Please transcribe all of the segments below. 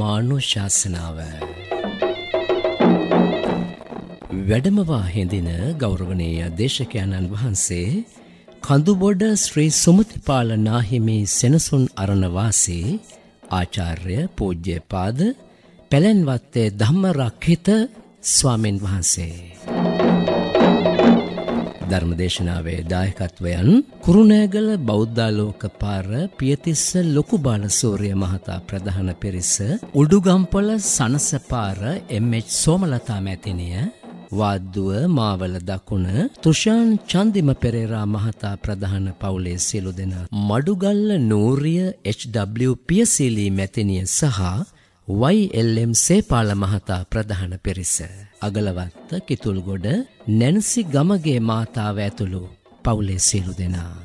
ධර්මානුශාසනාව වැඩමවා හැඳින ගෞරවනීය දේශකයන්න් වහන්සේ කඳුබොඩ ශ්‍රී සුමතිපාල නාහිමි සෙනසුන් අරණ වාසී ආචාර්ය පූජ්‍යපාද පැලැන්වත්තේ ධම්ම රක්හිත ස්වාමින් වහන්සේ ධර්මදේශනාවේ දායකත්වයන් කුරුණෑගල බෞද්ධාලෝක පාර පියතිස්ස ලොකු බාලසූරිය මහතා ප්‍රධාන පිරිස උඩුගම්පොල සනසපාර එම්.එච්. සෝමලතා මැතිනිය වාද්දුව මාවල දකුණ තුෂාන් චන්දිම පෙරේරා මහතා ප්‍රධාන පවුලේ සියලු දෙනා මඩුගල්ල නූරිය H.W. පියසීලී මැතිනිය සහ YLM සේපාල මහතා ප්‍රධාන පිරිස. අගලවත්ත කිතුල්ගොඩ නැන්සි ගමගේ මාතාව ඇතුළු පවුලේ සියලු දෙනා.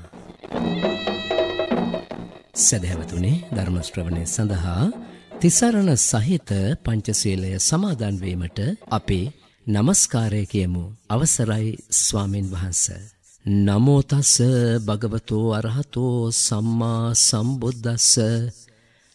සැදැවතුනේ ධර්මශ්‍රවණය සඳහා තිසරණ සහිත පංචසීලය සමාදන්වීමට අපේ නමස්කාරය කියමු අවසරයි ස්වාමීන් වහන්ස. නමෝතස්ස භගවතෝ අරහතෝ සම්මා සම්බුද්ධස්ස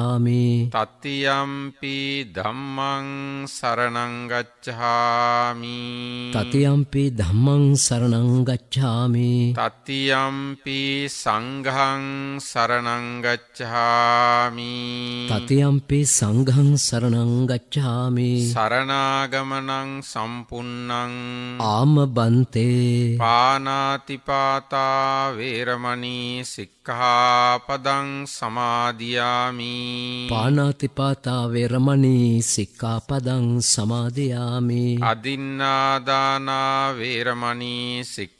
ගච්ඡාමි තතියම්පි ධම්මං සරණං ගච්ඡාමි තතියම්පි ධම්මං සරණං ගච්ඡාමි තතියම්පි සංඝං සරණං ගච්ඡාමි තතියම්පි සංඝං සරණං ගච්ඡාමි සරණාගමනං සම්පුන්නං ආම බන්තේ පානාතිපාතා වේරමණී සික්ඛාපදං සමාදියාමි පානාතිපාතා වෙරමණී සික්කාපදං සමාධයාමි අදින්නාදානා වේරමණී සික්ක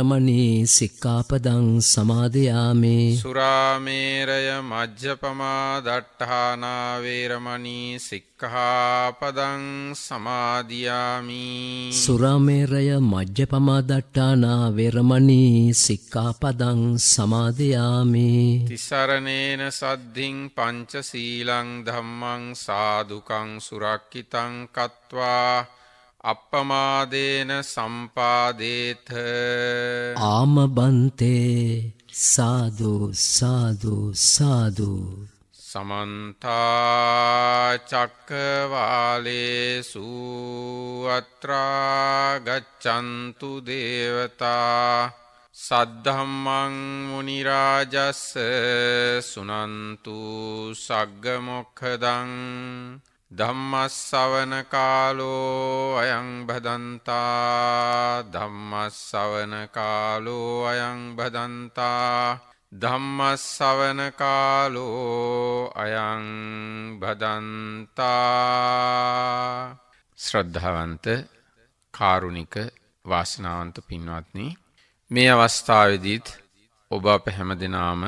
අරමනේ සික්කාපදං සමාදයාමේ සුරාමේරය මජ්්‍යපමා දට්ඨානාවේරමණී සික්කහාපදං සමාධයාමී සුරාමේරය මජ්්‍යපමා දට්ඨානාවේරමණී සික්කාපදං සමාධයාමේ තිසරණේන සද්ධින් පංච සීලං ධම්මං සාදුකං සුරක්කිතං කත්වා අප්පමාදේන සම්පාදේත ආමබන්තේ සාදු සාදු සාදු සමන්තා චක්කවාලේසු අත්‍රා ගච්ඡන්තු දේවතා සද්ධම්මං මුනි රාජස්ස සුනන්තු සග්ග මොක්ඛදං ධම්මස්සවන කාලෝ අයං බදන්තා ධම්මස්සවන කාලෝ අයං බදන්තා ධම්මස්සවන කාලෝ අයං බදන්තා ශ්‍රද්ධාවන්ත කාරුණික වාසනාවන්ත පින්වත්නි මේ අවස්ථාවේදීත් ඔබ අප හැම දෙනාම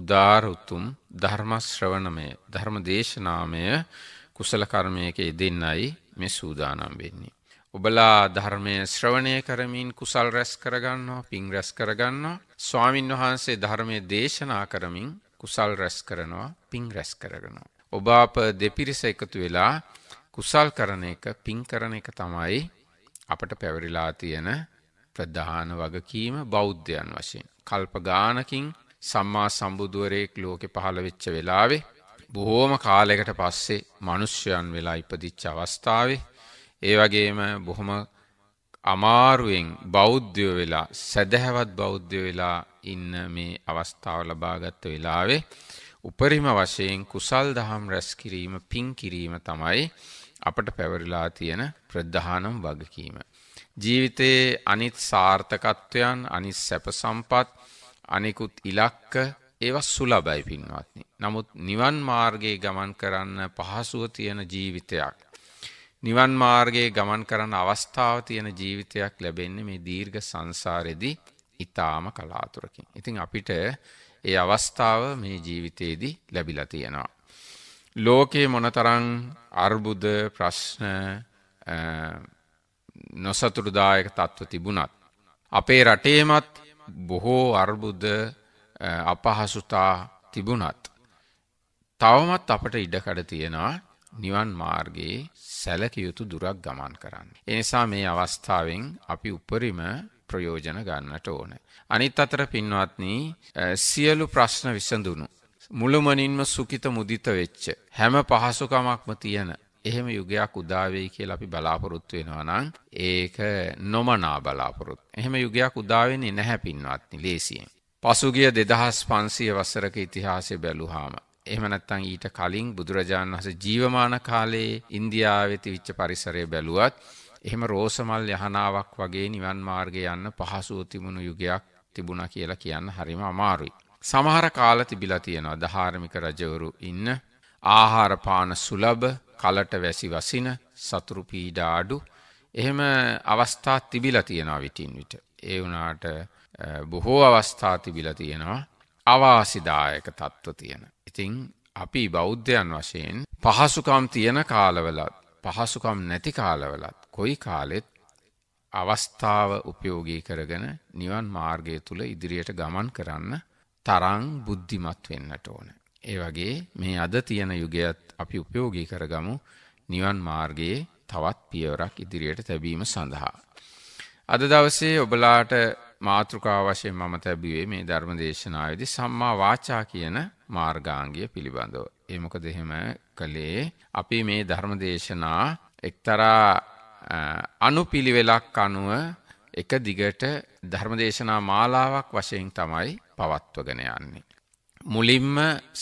උදාර උතුම් ධර්ම ශ්‍රවණමය ධර්ම දේශනාමය කුසල කර්මයක යෙදෙන්නයි මේ සූදානම් වෙන්නේ. ඔබලා ධර්මය ශ්‍රවණය කරමින් කුසල් රැස් කරගන්නවා පින් රැස් කරගන්නවා ස්වාමින් වහන්සේ ධර්මය දේශනා කරමින් කුසල් රැස් කරනවා පින් රැස් කරගෙනවා. ඔබ අප දෙපිරිස එකතු වෙලා කුසල් කරන එක පින් කරන එක තමයි අපට පැවරිලා තියෙන ප්‍රධාන වගකීම බෞද්ධයන් වශයෙන්. කල්ප ගානකින් සම්මා සම්බුදුවරයෙක් ලෝකෙ පහළ වෙච්ච වෙලාවේ බොහෝම කාලයකට පස්සේ මිනිස්යන් වෙලා ඉපදිච්ච අවස්ථාවේ ඒ වගේම බොහොම අමාරුවෙන් බෞද්ධයෝ වෙලා සැදැහැවත් බෞද්ධයෝ වෙලා ඉන්න මේ අවස්ථාව ලබාගත් වෙලාවේ උපරිම වශයෙන් කුසල් දහම් රැස් කිරීම පින් කිරීම තමයි අපට පැවරිලා තියෙන ප්‍රධානම වගකීම. ජීවිතයේ අනිත් සාර්ථකත්වයන් අනිත් සැප සම්පත් අනිකුත් ඉලක්ක ඒවා සුලබයි පින්වත්නි. නමුත් නිවන් මාර්ගයේ ගමන් කරන්න පහසුව තියෙන ජීවිතයක්. නිවන් මාර්ගයේ ගමන් කරන්න අවස්ථාව තියෙන ජීවිතයක් ලැබෙන්නේ මේ දීර්ඝ සංසාරෙදී ඊටාම කලාතුරකින්. ඉතින් අපිට ඒ අවස්ථාව මේ ජීවිතේදී ලැබිලා තියෙනවා. ලෝකයේ මොනතරම් අර්බුද ප්‍රශ්න නොසතුරුදායක තත්ත්ව තිබුණත් අපේ රටේමත් බොහෝ අර්බුද අපහසුතා තිබුණත්. තවමත් අපට ඉඩකඩ තියෙනවා නිවන් මාර්ගයේ සැලකයුතු දුරක් ගමන් කරන්න. එනිසා මේ අවස්ථාවෙන් අපි උපරිම ප්‍රයෝජන ගන්නට ඕන. අනිත් අතර පින්වත්නී සියලු ප්‍රශ්න විසඳුණු. මුළුමනින්ම සුකිත මුදිත වෙච්ච. හැම පහසුකමක්ම තියෙන එහෙම යුගයක් උදාවෙයි කියලා අපි බලාපොරොත්තු වෙනවා නම් ඒක නොමනා බලාපොරොත්තු. එහෙම යුගයක් උදාවෙන්නේ නැහැ පින්වත්නි ලේසියෙන්. පසුගිය දෙදහස් පන්සිය වසරක ඉතිහාසය බැලුහාම. එහමනත්තං ඊට කලින් බුදුරජාණන් වහස ජීවමාන කාලයේ ඉන්දියාවෙති විච්ච පරිසරය බැලුවත් එහෙම රෝසමල් යහනාවක් වගේ නිවන් මාර්ගය යන්න පහසුව තිබුණු යුගයක් තිබුණ කියලා කියන්න හරිම අමාරුයි. සමහර කාල තිබිලා තියෙනවා ධාර්මික රජවරු ඉන්න ආහාරපාන සුලබ කලට වැසි වසින සතුරු පීඩාඩු එහෙම අවස්ථා තිබිලා තියෙනවා විටින් විට. ඒ වනාට බොහෝ අවස්ථා තිබිලා තියෙනවා අවාසිදායක තත්ත්ව තියෙන. ඉතින් අපි බෞද්ධයන් වශයෙන් පහසුකම් තියෙන කාලවලත් පහසුකම් නැති කාලවලත් කොයි කාලෙත් අවස්ථාව උපයෝගී කරගෙන නිවන් මාර්ගය තුළ ඉදිරියට ගමන් කරන්න තරං බුද්ධිමත් වෙන්නට ඕන. ඒ වගේ මේ අද තියෙන යුගයත් අපි උපයෝගී කරගමු නිවන් මාර්ගයේ තවත් පියවරක් ඉදිරියට තැබීම සඳහා. අද දවසේ ඔබලාට මාතෘකා වශයෙන් මම තැබුවේ මේ ධර්ම දේශනාවේදී සම්මා වාචා කියන මාර්ගාංගය පිළිබඳව. ඒ මොකද එහෙම කළේ අපි මේ ධර්ම දේශනා එක්තරා අනුපිළිවෙලක් අනුව එක දිගට ධර්ම දේශනා මාලාවක් වශයෙන් තමයි පවත්වගෙන යන්නේ. මුලින්ම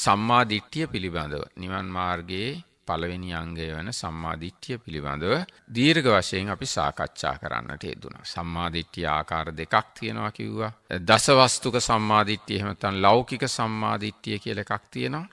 සම්මා දිට්ඨිය පිළිබඳව නිවන් මාර්ගයේ පළවෙනි අංගය වන සම්මාදිට්ඨිය පිළිබඳව දීර්ඝ වශයෙන් අපි සාකච්ඡා කරන්නට යෙදුණා. සම්මාදිට්ඨිය ආකාර දෙකක් තියෙනවා කිව්වා. දසවස්තුක සම්මාදිට්ඨිය එහෙම නැත්නම් ලෞකික සම්මාදිට්ඨිය කියලා එකක් තියෙනවා.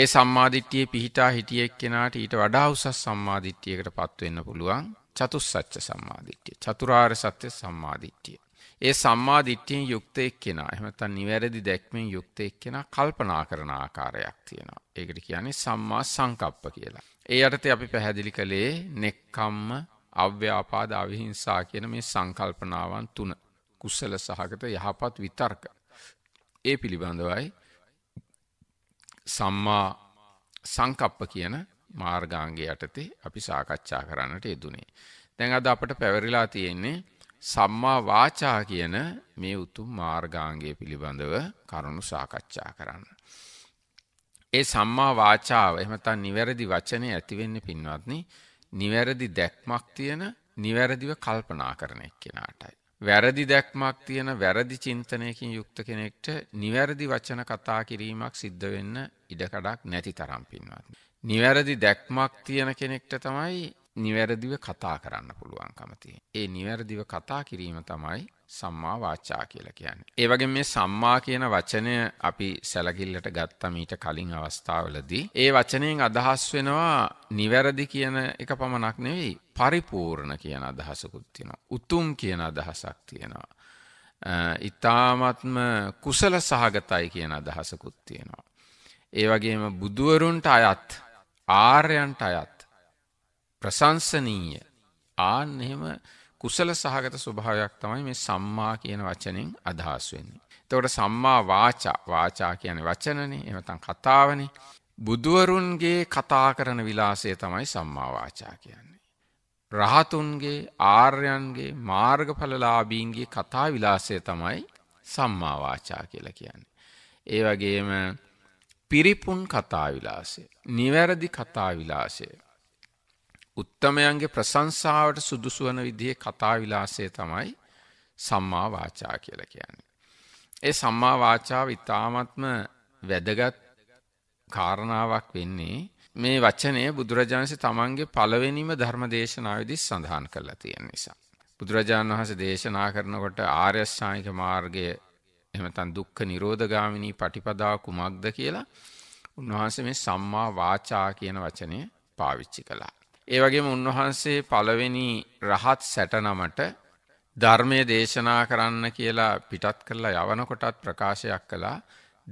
ඒ සම්මාදිට්ඨියේ පිහිටා හිටිය එක්කෙනාට ඊට වඩා උසස් සම්මාදිට්ඨියකට පත් වෙන්න පුළුවන්. චතුස්සත්‍ය සම්මාදිට්ඨිය. චතුරාර්ය සත්‍ය සම්මාදිට්ඨිය. ඒ සම්මා දිට්ඨියෙන් යුක්ත එක්කෙනා එහෙම නැත්නම් නිවැරදි දැක්මෙන් යුක්ත එක්කෙනා කල්පනා කරන ආකාරයක් තියෙනවා. ඒකට කියන්නේ සම්මා සංකප්ප කියලා. ඒ යටතේ අපි පැහැදිලි කළේ නෙක්ඛම්ම, අව්‍යාපාද, අවිහිංසා කියන මේ සංකල්පනාවන් තුන. කුසල සහගත යහපත් විතර්ක. ඒ පිළිබඳවයි සම්මා සංකප්ප කියන මාර්ගාංගය යටතේ අපි සාකච්ඡා කරන්නට යෙදුනේ. දැන් අද අපට පැවරිලා තියෙන්නේ සම්මා වාචා කියන මේ උතුම් මාර්ගාංගය පිළිබඳව කරුණු සාකච්ඡා කරන්න. ඒ සම්මා වාචාව එහෙම නැත්නම් නිවැරදි වචනේ ඇති වෙන්නේ පින්වත්නි නිවැරදි දැක්මක් තියෙන නිවැරදිව කල්පනා කරන එක්කෙනාටයි. වැරදි දැක්මක් තියෙන වැරදි චින්තනයකින් යුක්ත කෙනෙක්ට නිවැරදි වචන කතා කිරීමක් සිද්ධ වෙන්න ඉඩකඩක් නැති තරම් පින්වත්. නිවැරදි දැක්මක් තියෙන කෙනෙක්ට තමයි නිවැරදිව කතා කරන්න පුළුවන්කම තියෙන. ඒ නිවැරදිව කතා කිරීම තමයි සම්මා වාචා කියලා කියන්නේ. ඒ වගේ මේ සම්මා කියන වචනය අපි සැලකිල්ලට ගත්තා මීට කලින් අවස්ථාවලදී. ඒ වචනයෙන් අදහස් වෙනවා නිවැරදි කියන එක පමණක් නෙවෙයි පරිපූර්ණ කියන අදහසකුත් තියෙනවා. උතුම් කියන අදහසක් තියෙනවා. ඊ타මත්ම කුසල සහගතයි කියන අදහසකුත් තියෙනවා. ඒ වගේම බුදුවරුන්ට අයත් ආර්යයන්ට අයත් ප්‍රශංසනීය ආන් එහෙම කුසල සහගත ස්වභාවයක් තමයි මේ සම්මා කියන වචනෙන් අදහස් වෙන්නේ. එතකොට සම්මා වාචා වාචා කියන්නේ වචනනේ එහෙම නැත්නම් කතාවනේ. බුදුවරුන්ගේ කතා කරන විලාසය තමයි සම්මා වාචා කියන්නේ. රහතුන්ගේ ආර්යයන්ගේ මාර්ගඵලලාභීන්ගේ කතා විලාසය තමයි සම්මා වාචා කියලා කියන්නේ. ඒ වගේම පිරිපුන් කතා විලාසය, නිවැරදි කතා විලාසය, උත්තමයන්ගේ ප්‍රශංසාවට සුදුසුවන විදිහේ කතා විලාසය තමයි සම්මා වාචා කියලා කියන්නේ. ඒ සම්මා වාචාව ඉතාමත්ම වැදගත් කාරණාවක් වෙන්නේ මේ වචනය බුදුරජාණන්සේ තමන්ගේ පළවෙනිම ධර්ම දේශනාවේදී සඳහන් කරලා තියෙන නිසා. බුදුරජාණන් වහන්සේ දේශනා කරනකොට ආර්ය ශ්‍රාණික මාර්ගය එහෙම නැත්නම් දුක්ඛ නිරෝධගාමිනී පටිපදාව කුමක්ද කියලා උන්වහන්සේ මේ සම්මා වාචා කියන වචනය පාවිච්චි කළා. ඒ වගේම උන්වහන්සේ පළවෙනි රහත් සැටනමට ධර්මය දේශනා කරන්න කියලා පිටත් කරලා යවනකොටත් ප්‍රකාශයක් කළා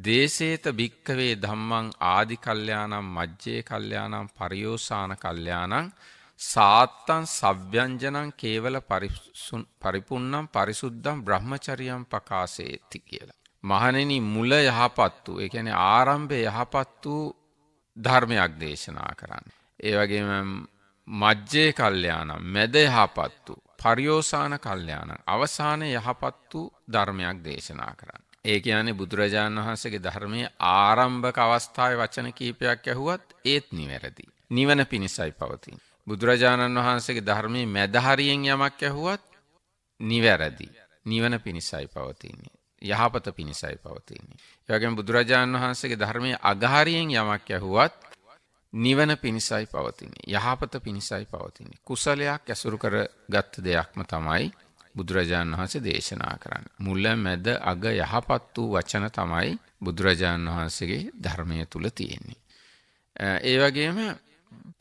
දේශේත භික්කවේ ධම්මං ආදි කල්යාණම් මජ්ජේ කල්යාණම් පරියෝසాన කල්යාණං සාත්තං සව්‍යංජනං කේවල පරිපුන්නම් පරිසුද්ධම් බ්‍රහ්මචරියම් පකාසේති කියලා. මහණෙනි මුල යහපත් වූ ඒ කියන්නේ ආරම්භය යහපත් වූ ධර්මයක් දේශනා කරන්න. ඒ වගේම මජ්ජේ කල්යානම් මැද යහපත් වූ පරියෝසාන කල්යානම් අවසාන යහපත් වූ ධර්මයක් දේශනා කරන්න. ඒ කියන්නේ බුදුරජාණන් වහන්සේගේ ධර්මයේ ආරම්භක අවස්ථාවේ වචන කීපයක් ඇහුවත් ඒත් නිවැරදි. නිවන පිණිසයි පවතින. බුදුරජාණන් වහන්සේගේ ධර්මයේ මැද හරියෙන් යමක් ඇහුවත් නිවැරදි. නිවන පිණිසයි පවතින්නේ. යහපත පිණිසයි පවතින්නේ. ඒ වගේම බුදුරජාණන් වහන්සේගේ ධර්මයේ අගහරියෙන් යමක් ඇහුවත් නිවන පිණිසයි පවතින්නේ. යහපත පිණිසයි පවතින්නේ. කුසලයක් ඇසුරු කරගත් දෙයක්ම තමයි බුදුරජාණන් වහන්සේ දේශනා කරන්න. මුල්ල මැද අග යහපත් වූ වචන තමයි බුදුරජාණන් වහන්සේගේ ධර්මය තුළ තියෙන්නේ. ඒ වගේම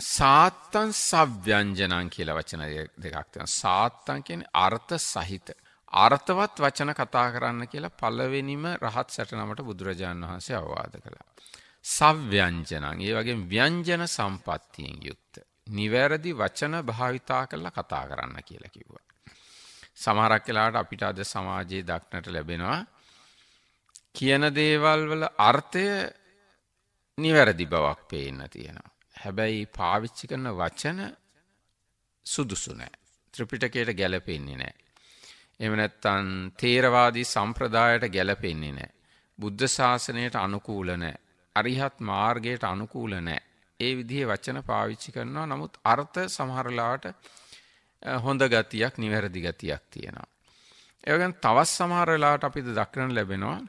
සාත්තන් සව්‍යංජනන් කියලා වචන දෙකක් තියෙනවා. සාත්තන් කියන්නේ අර්ථ සහිත. අර්ථවත් වචන කතා කරන්න කියලා පළවෙනිම රහත් සැටනමට බුදුරජාණන් වහන්සේ අවවාද කළා. සව්‍යංජනං ඒ වගේම ව්‍යංජන සම්පත්තියෙන් යුක්ත නිවැරදි වචන භාවිතා කරලා කතා කරන්න කියලා කිව්වා. සමහරක් වෙලාවට අපිට අද සමාජයේ දක්නට ලැබෙනවා කියන දේවල් වල අර්ථය නිවැරදි බවක් පේන්න තියෙනවා. හැබැයි පාවිච්චි කරන වචන සුදුසු නෑ. ත්‍රිපිටකයට ගැලපෙන්නේ නෑ. එහෙම නැත්නම් තේරවාදී සම්ප්‍රදායට ගැලපෙන්නේ නෑ. බුද්ධ ශාසනයට අනුකූල නෑ. අරිහත් මාර්ගයට අනුකූල නෑ. ඒ විදිහේ වචන පාවිච්චි කරනවා. නමුත් අර්ථ සමහරලාට හොඳ ගතියක්, නිවැරදි ගතියක් තියෙනවා. ඒ වගේම තවත් සමහර වෙලාවට අපිට දක්නට ලැබෙනවා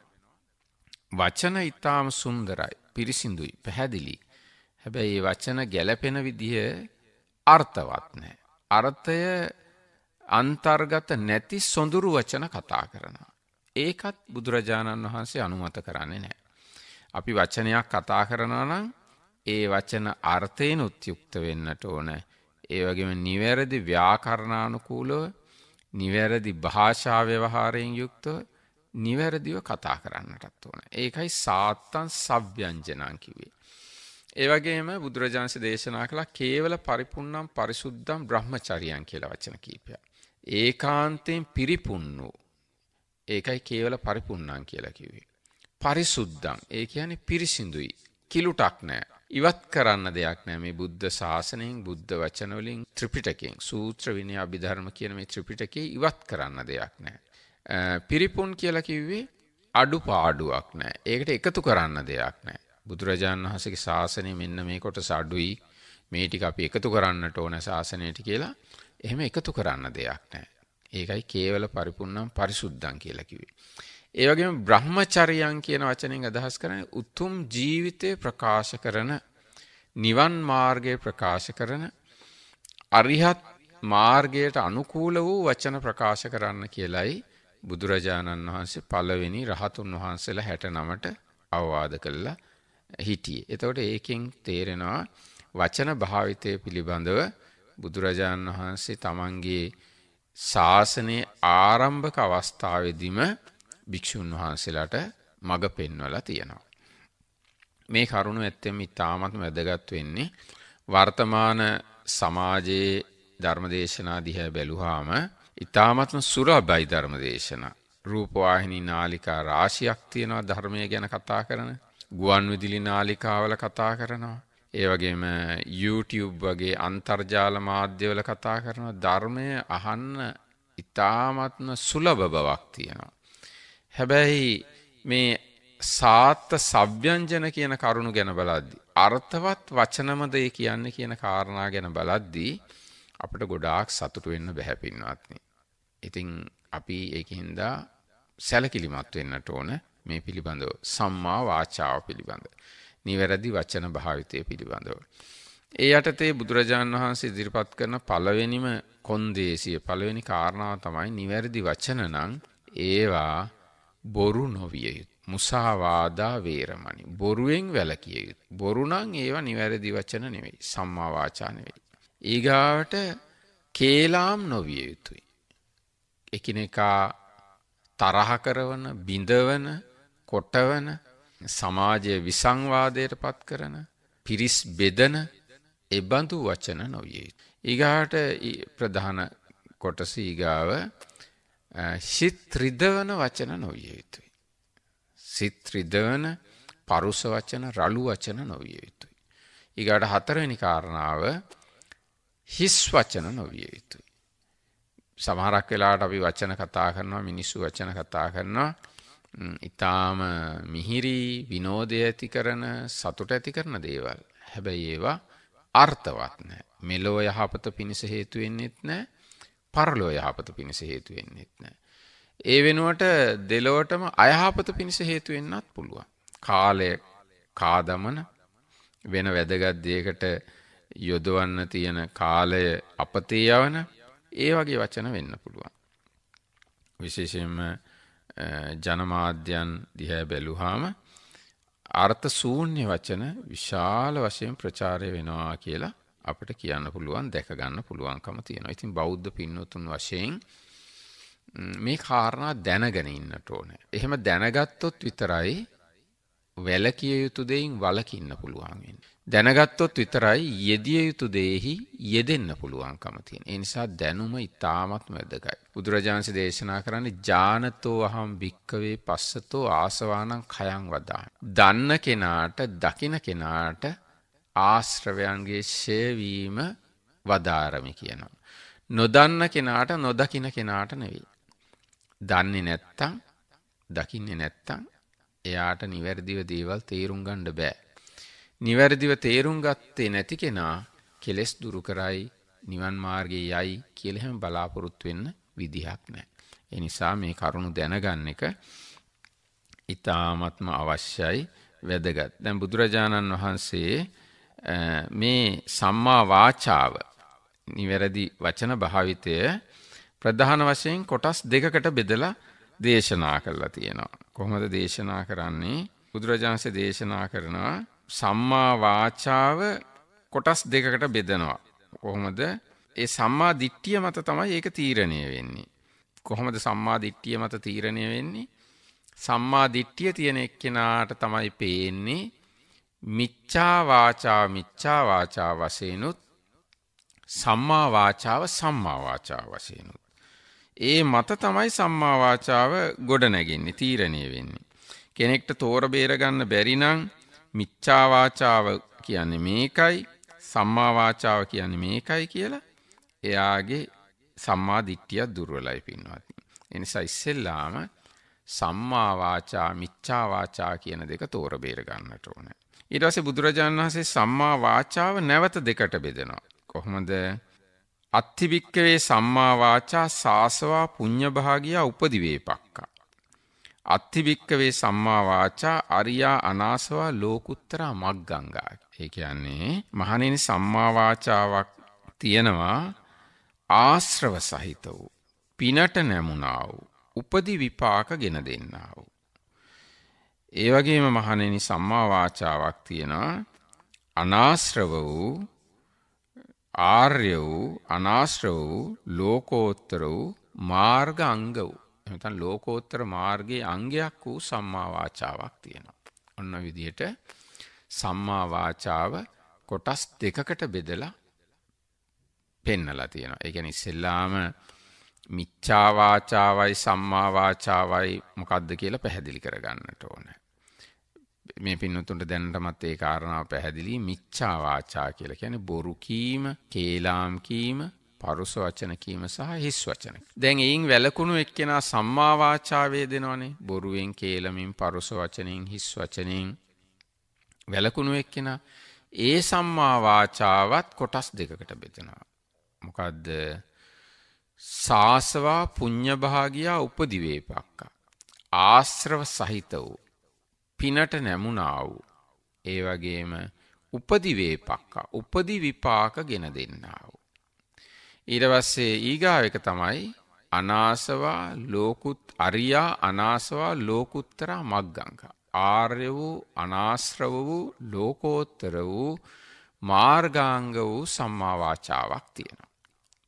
වචන ඊටාම සුන්දරයි, පිරිසිදුයි, පැහැදිලි. හැබැයි මේ වචන ගැළපෙන විදිහ අර්ථවත් නැහැ. අර්ථය අන්තර්ගත නැති සොඳුරු වචන කතා කරනවා. ඒකත් බුදුරජාණන් වහන්සේ අනුමත කරන්නේ නැහැ. අපි වචනයක් කතා කරනවා නම් ඒ වචන අර්ථයෙන් උත්යුක්ත වෙන්නට ඕන. ඒ වගේම නිවැරදි ව්‍යාකරණානුකූලව නිවැරදි භාෂා ව්‍යවහාරයෙන් යුක්තව නිවැරදිව කතා කරන්නටත් ඕන. ඒකයි සාත්තන් සව්‍යංජනං කිව්වේ. ඒ වගේම බුදුරජාන්සේ දේශනා කළා කේවල පරිපුන්නම් පරිසුද්ධම් බ්‍රහ්මචරියන් කියලා වචන කීපයක්. ඒකාන්තයෙන් පිරිපුන් වූ ඒකයි කේවල පරිපුන්නම් කියලා කිව්වේ. පරිසුද්ධං. ඒ කියන්නේ පිරිසිදුයි. කිලුටක් නෑ. ඉවත් කරන්න දෙයක් නෑ මේ බුද්ධ ශාසනයෙන් බුද්ධ වචන වලින් ත්‍රිපිටකයෙන් සූත්‍ර විනය අභිධර්ම කියන මේ ත්‍රිපිටකේ ඉවත් කරන්න දෙයක් නෑ. පිරිපුන් කියලා කිව්වේ අඩුපාඩුවක් නෑ. ඒකට එකතු කරන්න දෙයක් නෑ. බුදුරජාණන් වහන්සේගේ ශාසනය මෙන්න මේ කොටස අඩුයි. මේ ටික අපි එකතු කරන්නට ඕන ශාසනයට කියලා එහෙම එකතු කරන්න දෙයක් නෑ. ඒකයි කේවල පරිපුන්නම් පරිසුද්ධං කියලා කිව්වේ. ඒ වගේම බ්‍රහ්මචරියන් කියන වචනෙන් අදහස් කරන්නේ උතුම් ජීවිතය ප්‍රකාශ කරන නිවන් මාර්ගය ප්‍රකාශ කරන අරිහත් මාර්ගයට අනුකූල වූ වචන ප්‍රකාශ කරන්න කියලයි බුදුරජාණන් වහන්සේ පළවෙනි රහතුන් වහන්සේලා හැට නමට අවවාද කළා හිටියේ. එතකොට ඒකෙන් තේරෙනවා වචන භාවිතය පිළිබඳව බුදුරජාණන් වහන්සේ තමන්ගේ ශාසනයේ ආරම්භක අවස්ථාවේදීම භික්ෂුන් වහන්සේලාට මඟ පෙන්වලා තියෙනවා. මේ කරුණු ඇත්තෙම ඉතාමත් වැදගත් වෙන්නේ වර්තමාන සමාජයේ ධර්මදේශනා දිහා බැලුවාම ඉතාමත්ම සුරබයි ධර්මදේශනා. රූපවාහිනී නාලිකා රාශියක් තියෙනවා ධර්මය ගැන කතා කරන. ගුවන් විදුලි නාලිකාවල කතා කරනවා. ඒ වගේම YouTube වගේ අන්තර්ජාල මාධ්‍යවල කතා කරනවා ධර්මය අහන්න ඉතාමත්ම සුලභ බවක් තියෙනවා. හැබැයි මේ සාත්ත සව්‍යංජන කියන කරුණු ගැන බලද්දි. අර්ථවත් වචනමදය කියන්න කියන කාරණා ගැන බලද්දී අපට ගොඩාක් සතුටු වෙන්න බැහැපින්වත්නි. ඉතින් අපි ඒක හින්දා සැලකිලිමත් වෙන්නට ඕන මේ පිළිබඳව සම්මා වාචාව පිළිබඳ. නිවැරදි වචන භාවිතය පිළිබඳව. ඒ යටතේ බුදුරජාණන් වහන්සේ ඉදිරිපත් කරන පළවෙනිම කොන්දේසිය පළවෙනි කාරණාව තමයි නිවැරදි වචන නම් ඒවා බොරු නොවිය යුතු. මුසාවාදා වේරමණි. බොරුවෙන් වැළකිය යුතු. බොරු නම් ඒවා නිවැරදි වචන නෙවෙයි. සම්මා වාචා නෙවෙයි. ඊගාවට කේලාම් නොවිය යුතුයි. එකිනෙකා තරහ කරවන, බිඳවන, කොටවන, සමාජයේ විසංවාදයට පත් කරන, පිරිස් බෙදන එබඳු වචන නොවිය යුතුයි. ඊගාට ප්‍රධාන කොටස ඊගාව සිත් රිදවන වචන නොවිය යුතුයි. සිත් රිදවන පරුස වචන රළු වචන නොවිය යුතුයි. ඊගාට හතරවෙනි කාරණාව හිස් වචන නොවිය යුතුයි. සමහරක් වෙලාට අපි වචන කතා කරනවා මිනිස්සු වචන කතා කරනවා ඊටාම මිහිරි විනෝදය ඇති කරන සතුට ඇති කරන දේවල්. හැබැයි ඒවා අර්ථවත් නැහැ. මෙලෝ යහපත පිණිස හේතු වෙන්නේත් නැහැ. පරලෝ යහපත පිණිස හේතු වෙන්නෙත් නැහැ. ඒ වෙනුවට දෙලොවටම අයහපත පිණිස හේතු වෙන්නත් පුළුවන්. කාලය කාදමන වෙන වැදගත් දෙයකට යොදවන්න තියෙන කාලය අපතේ යවන ඒ වගේ වචන වෙන්න පුළුවන්. විශේෂයෙන්ම ජනමාධ්‍යන් දිහා බැලුවාම අර්ථ ශූන්‍ය වචන විශාල වශයෙන් ප්‍රචාරය වෙනවා කියලා අපට කියන්න පුළුවන් දැක ගන්න පුළුවන්කම තියෙනවා. ඉතින් බෞද්ධ පින්නතුන් වශයෙන් මේ කාරණා දැනගෙන ඉන්නට ඕනේ. එහෙම දැනගත්තොත් විතරයි වැළකිය යුතු දෙයින් වළකින්න පුළුවන් වෙන්නේ. දැනගත්තොත් විතරයි යෙදිය යුතු දෙෙහි යෙදෙන්න පුළුවන්කම තියෙන. ඒ නිසා දැනුම ඊටාමත් වැදගයි. බුදුරජාණන්සේ දේශනා කරන්නේ ඥානතෝ අහම් භික්කවේ පස්සතෝ ආසවානං khයං වදා. දන්න කෙනාට දකින කෙනාට ආශ්‍රවයන්ගේ ශේවීම වදාරමි කියනවා. නොදන්න කෙනාට නොදකින කෙනාට නෙවෙයි. දන්නේ නැත්තං දකින්නේ නැත්තං එයාට නිවැරදිව දේවල් තේරුම් ගණ්ඩ බෑ. නිවැරදිව තේරුම් ගත්තේ නැති කෙනා කෙලෙස් දුරු කරයි නිවන් මාර්ගයේ යයි කියලහෙම බලාපොරොත්තු වෙන්න විදිහක් නෑ. එනිසා මේ කරුණු දැනගන්න එක ඉතාමත්ම අවශ්‍යයි වැදගත්. දැන් බුදුරජාණන් වහන්සේ මේ සම්මා වාචාව නිවැරදි වචන භාවිතය ප්‍රධාන වශයෙන් කොටස් දෙකකට බෙදලා දේශනා කරලා තියෙනවා. කොහොමද දේශනා කරන්නේ? බුදුරජාණන්සේ දේශනා කරනවා සම්මා වාචාව කොටස් දෙකකට බෙදනවා. කොහොමද? ඒ සම්මා දිට්ඨිය මත තමයි ඒක තීරණය වෙන්නේ. කොහොමද සම්මා දිට්ඨිය මත තීරණය වෙන්නේ? සම්මා දිට්ඨිය තියෙන එක්කෙනාට තමයි පේන්නේ මිච්චාවාචා මිච්චාවාචා වසයනුත් සම්මාවාචාව සම්මාවාචා වසයනුත්. ඒ මත තමයි සම්මාවාචාව ගොඩ නැගෙන්නේ තීරණය වෙන්නේ. කෙනෙක්ට තෝර බේරගන්න බැරිනං මිච්චාවාචාව කියන්නේ මේකයි සම්මාවාචාව කියන්නේ මේකයි කියලා එයාගේ සම්මා දිට්ඨිය දුර්වලයි පින්වත්. එනිසා ඉස්සෙල්ලාම සම්මාවාචා මිච්චාවාචා කියන දෙක තෝර බේර ගන්නට ඕනේ. ඊට පස්සේ බුදුරජාණන් වහන්සේ සම්මා වාචාව නැවත දෙකට බෙදෙනවා. කොහොමද? අත්තිවික්කවේ සම්මා වාචා සාසවා පුඤ්ඤභාගියා උපදිවේපක්කා. අත්තිවික්කවේ සම්මා වාචා අරියා අනාසවා ලෝකුත්තරා මග්ගංගා. ඒ කියන්නේ මහණෙනි සම්මා වාචාවක් තියෙනවා ආශ්‍රව සහිත වූ පිනට නැමුණා වූ උපදි විපාක ගෙන දෙන්නා වූ ඒ වගේම මහණෙනි සම්මා වාචාවක් තියෙනවා අනාශ්‍රව වූ ආර්ය වූ අනාශ්‍රව වූ ලෝකෝත්තර වූ මාර්ග අංග වූ එහෙනම් ලෝකෝත්තර මාර්ගයේ අංගයක් වූ සම්මා වාචාවක් තියෙනවා. ඔන්න විදිහට සම්මා වාචාව කොටස් දෙකකට බෙදලා පෙන්නලා තියෙනවා. ඒ කියන්නේ ඉස්සෙල්ලාම මිච්ඡා වාචාවයි සම්මා වාචාවයි මොකද්ද කියලා පැහැදිලි කරගන්නට ඕනේ. මේ පින්නතුන්ට දැනටමත් ඒ කාරණාව පැහැදිලි මිච්ඡා වාචා කියලා කියන්නේ බොරු කීම, කේලාම් කීම, පරුස වචන කීම සහ හිස් වචන. දැන් එයින් වැළකුණු එක්කෙනා සම්මා වාචාවේ දෙනවනේ. බොරුවෙන්, කේලමින්, පරුස වචනෙන්, හිස් වචනෙන් වැළකුණු එක්කෙනා ඒ සම්මා වාචාවත් කොටස් දෙකකට බෙදෙනවා. මොකද්ද? සාසවා පුඤ්ඤභාගියා උපදිවේපක්කා. ආශ්‍රව සහිත වූ පිනට නැමුණා වූ ඒ වගේම උපදි වේපක්කා උපදි විපාක ගෙන දෙන්නා වූ ඊට පස්සේ ඊගාව එක තමයි අනාසවා ලෝකුත් අරියා අනාසවා ලෝකුත්තර මග්ගංක ආර්ය වූ අනාශ්‍රව වූ ලෝකෝත්තර වූ මාර්ගාංග වූ සම්මා වාචාවක් තියෙනවා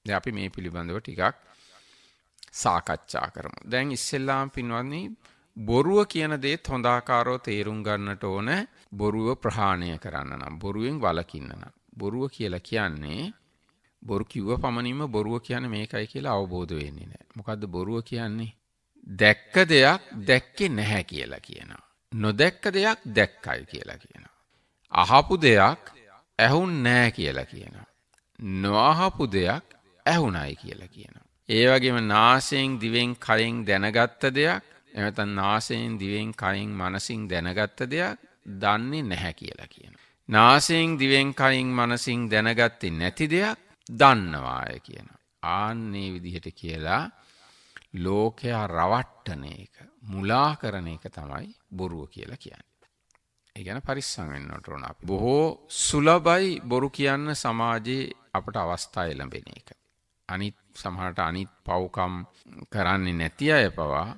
දැන් අපි මේ පිළිබඳව ටිකක් සාකච්ඡා කරමු. දැන් ඉස්සෙල්ලාම පින්වත්නි බොරුව කියන දේත් හොඳාකාරව තේරුම් ගන්නට ඕන බොරුව ප්‍රහාණය කරන්න නම් බොරුවෙන් වළකින්න නම් බොරුව කියලා කියන්නේ බොරු කිව්ව පමණින්ම බොරුව කියන්නේ මේකයි කියලා අවබෝධ වෙන්නේ නැහැ. මොකද්ද බොරුව කියන්නේ? දැක්ක දෙයක් දැක්කේ නැහැ කියලා කියනවා. නොදැක්ක දෙයක් දැක්කයි කියලා කියනවා. අහපු දෙයක් ඇහුන් නැහැ කියලා කියනවා. නොඅහපු දෙයක් ඇහුණයි කියලා කියනවා. ඒ වගේම නාසයෙන් දිවෙන් කයෙන් දැනගත්ත දෙයක් නැත්නම් නාසයෙන් දිවෙන් කයින් මනසින් දැනගත්ත දෙයක් දන්නේ නැහැ කියලා කියනවා. නාසයෙන් දිවෙන් කයින් මනසින් දැනගත්තේ නැති දෙයක් දන්නවාය කියනවා. ආන්නේ විදිහට කියලා ලෝකයා රවට්ටන එක මුලා කරන එක තමයි බොරුව කියලා කියන්නේ. ඒ ගැන පරිස්සම් වෙන්න ඕන අපි. බොහෝ සුලබයි බොරු කියන්න සමාජයේ අපට අවස්ථා ලැබෙන එක. අනිත් සමහරට අනිත් පව්කම් කරන්නේ නැති අය පවා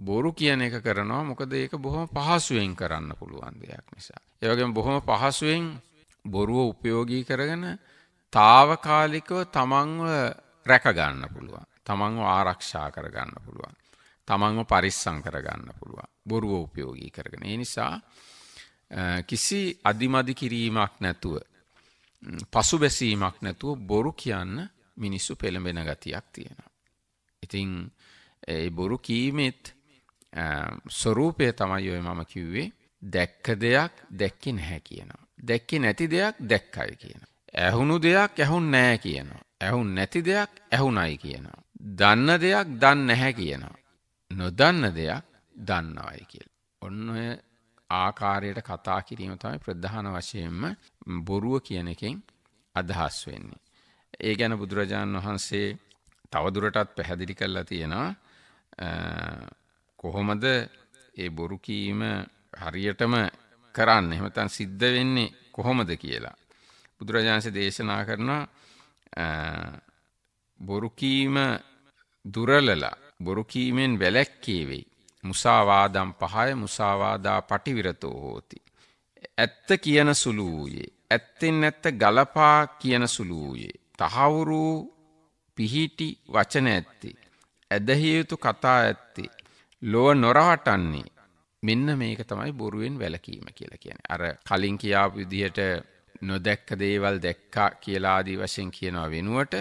බොරු කියන එක කරනවා මොකද ඒක බොහොම පහසුවෙන් කරන්න පුළුවන් දෙයක් නිසා. ඒ වගේම බොහොම පහසුවෙන් බොරුව උපයෝගී කරගෙන తాවකාලිකව තමන්ව රැක ගන්න පුළුවන්. තමන්ව ආරක්ෂා කර ගන්න පුළුවන්. තමන්ව පරිස්සම් කර ගන්න පුළුවන්. බොරුව උපයෝගී කරගෙන. ඒ නිසා කිසි අදිමදි කිරීමක් නැතුව පසුබැසීමක් නැතුව බොරු කියන්න මිනිස්සු පෙළඹෙන ගතියක් තියෙනවා. ඉතින් ඒ බොරු කීමෙත් ස්වරූපය තමයි ඔය මම කිව්වේ දැක්ක දෙයක් දැක්කේ නැහැ කියනවා. දැක්කේ නැති දෙයක් දැක්කයි කියනවා. ඇහුණු දෙයක් ඇහුන් නැහැ කියනවා. ඇහුන් නැති දෙයක් ඇහුණයි කියනවා. දන්න දෙයක් දන්නේ නැහැ කියනවා. නොදන්න දෙයක් දන්නවයි කියලා. ඔන්න ඔය ආකාරයට කතා කිරීම තමයි ප්‍රධාන වශයෙන්ම බොරුව කියන එකෙන් අදහස් වෙන්නේ. ඒ ගැන බුදුරජාණන් වහන්සේ තවදුරටත් පැහැදිලි කරලා තියෙනවා. කොහොමද ඒ බොරු කීම හරියටම කරන්න එහෙමතන් සිද්ධ වෙන්නේ කොහොමද කියලා. බුදුරජාන්සේ දේශනා කරනවා බොරුකීම දුරලලා බොරුකීමෙන් වැලැක්කේවෙයි. මුසාවාදම් පහය මුසාවාදා පටිවිරතෝ හෝති. ඇත්ත කියන සුළු වූයේ. ඇත්තෙන් ඇත්ත ගලපා කියන සුළු වූයේ. තහවුරු පිහිටි වචන ඇත්තේ. ඇදහියයුතු කතා ඇත්තේ. ලොව නොරහටන්නේ මෙන්න මේක තමයි බොරුවෙන් වැළකීම කියලා කියන්නේ. අර කලින් කියාපු විදිහට නොදැක්ක දේවල් දැක්කා කියලා ආදී වශයෙන් කියනවා වෙනුවට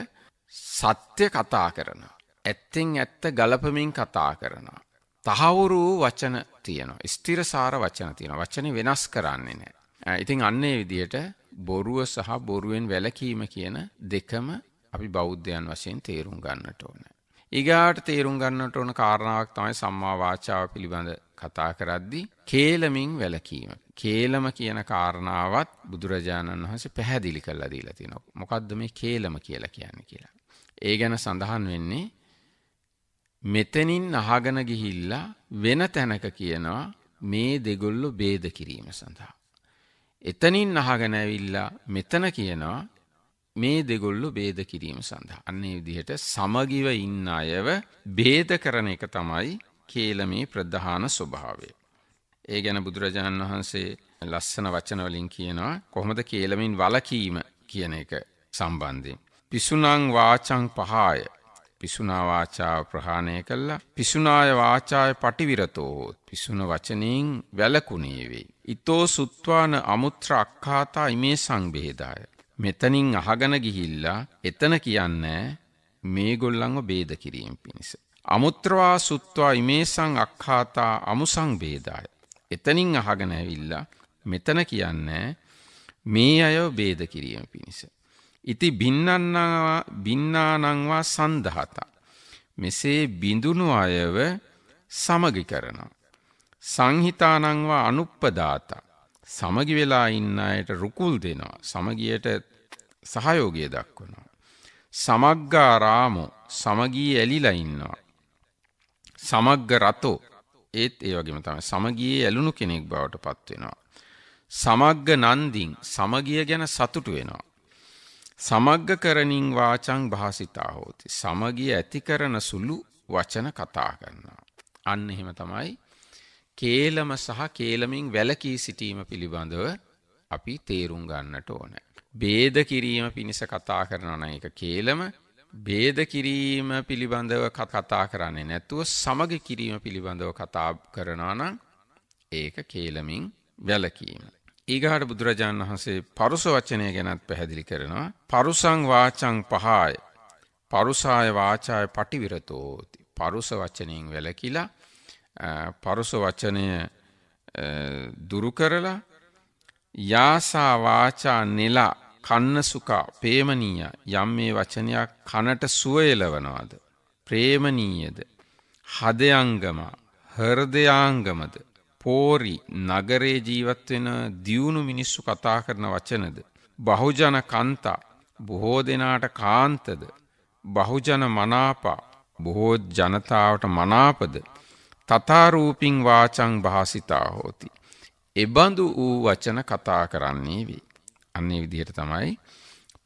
සත්‍ය කතා කරනවා. ඇත්තෙන් ඇත්ත ගලපමින් කතා කරනවා. තහවුරු වචන තියෙනවා. ස්ථිරසාර වචන තියෙනවා. වචනේ වෙනස් කරන්නේ නැහැ. ඉතින් අන්න ඒ විදිහට බොරුව සහ බොරුවෙන් වැළකීම කියන දෙකම අපි බෞද්ධයන් වශයෙන් තේරුම් ගන්නට ඕනේ. ඊගාට තේරුම් ගන්නට ඕන කාරණාවක් තමයි සම්මා වාචාව පිළිබඳ කතා කරද්දී කේලමින් වැළකීම. කේලම කියන කාරණාවත් බුදුරජාණන් වහන්සේ පැහැදිලි කරලා දීලා තිනවා. මොකද්ද මේ කේලම කියලා කියන්නේ කියලා. ඒ ගැන සඳහන් වෙන්නේ මෙතනින් අහගෙන ගිහිල්ලා වෙන තැනක කියනවා මේ දෙගොල්ලෝ ભેද කිරීම සඳහා. එතනින් අහගෙන ඇවිල්ලා මෙතන කියනවා මේ දෙගොල්ලෝ ભેද කිරීම සඳහා අන්නේ විදිහට සමගිව ඉන්න අයව ભેද කරන එක තමයි කේලමේ ප්‍රධාන ස්වභාවය. ඒ ගැන බුදුරජාණන් වහන්සේ ලස්සන වචන වලින් කියනවා කොහොමද කේලමින් වළකීම කියන එක සම්බන්ධයෙන්. පිසුණං වාචං පහාය පිසුනා වාචාව ප්‍රහාණය කළා පිසුනාය වාචාය පටිවිරතෝ හොත් පිසුන වචනෙන් වැළකුණේ වේ. ඊතෝ සුත්වාන අමුත්‍ර අක්ඛාතා ඉමේ සංවේදාය මෙතනින් අහගෙන ගිහිල්ලා එතන කියන්නේ මේගොල්ලන්ව බේද කිරීම පිණිස. අමුත්‍රවා සුත්වා ඉමේසං අක්ඛාතා අමුසං බේදාය. එතනින් අහගෙන ඇවිල්ලා මෙතන කියන්නේ මේ අයව බේද කිරීම පිණිස. ඉති බින්නන්නවා බින්නානංවා සන්දහතා. මෙසේ බිඳුණු අයව සමගි කරනවා. සංහිතානංවා අනුප්පදාතා. සමගි වෙලා ඉන්න අයට රුකුල් දෙනවා. සමගියට සහයෝගය දක්වනවා. සමග්ගාරාමෝ සමගී ඇලිලා ඉන්නවා. සමග්ග රතෝ ඒත් ඒ වගේම තමයි සමගියේ ඇලුණු කෙනෙක් බවට පත් වෙනවා. සමග්ග නන්දින් සමගිය ගැන සතුටු වෙනවා. සමග්ග කරණින් වාචං භාසිතා හෝති. සමගිය ඇති කරන සුළු වචන කතා කරනවා. අන්න එහෙම තමයි කේලම සහ කේලමින් වැලකී සිටීම පිළිබඳව අපි තේරුම් ගන්නට ඕන. බේද කිරීම පිණිස කතා කරනන එක කේලම බේද කිරීම පිළිබඳව කතා කරන්නේ නැතුව සමග කිරීම පිළිබඳව කතා කරනවා නම් ඒක කේලමින් වැලකීම. ඊගාට බුදුරජාණන් වහන්සේ පරුස වචනය ගැනත් පැහැදිලි කරනවා. පරුසං වාචං පහාය. පරුසාය වාචාය පටිවිරතෝති. පරුස වචනයෙන් වැලකිලා පරුස වචනය දුරු කරලා යාසා වාචා නෙලා කන්න සුකා ප්‍රේමණීය යම් මේ වචනයක් කනට සුවයලවනවාද ප්‍රේමණීයද හදයංගම හර්දයාංගමද පෝරි නගරේ ජීවත් වෙන දියුණු මිනිස්සු කතා කරන වචනද බහුජන කන්තා බොහෝ දෙනාට කාන්තද බහුජන මනාපා බොහෝ ජනතාවට මනාපද තතාරූපින් වාචං භාසිතා හෝති. එබඳු වූ වචන කතා කරන්නේ වේ. අන්නේ විදිහට තමයි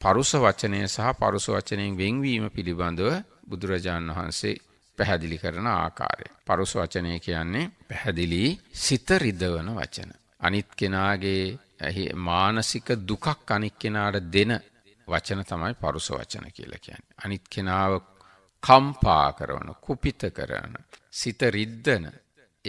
පරුස වචනය සහ පරුස වචනයෙන් වෙන්වීම පිළිබඳව බුදුරජාණන් වහන්සේ පැහැදිලි කරන ආකාරය. පරුස වචනය කියන්නේ පැහැදිලි සිත රිදවන වචන. අනිත් කෙනාගේ මානසික දුකක් අනික් කෙනාට දෙන වචන තමයි පරුස වචන කියලා කියන්නේ. අනිත් කෙනාව කම්පා කරන, කුපිත කරන, සිත රිද්දන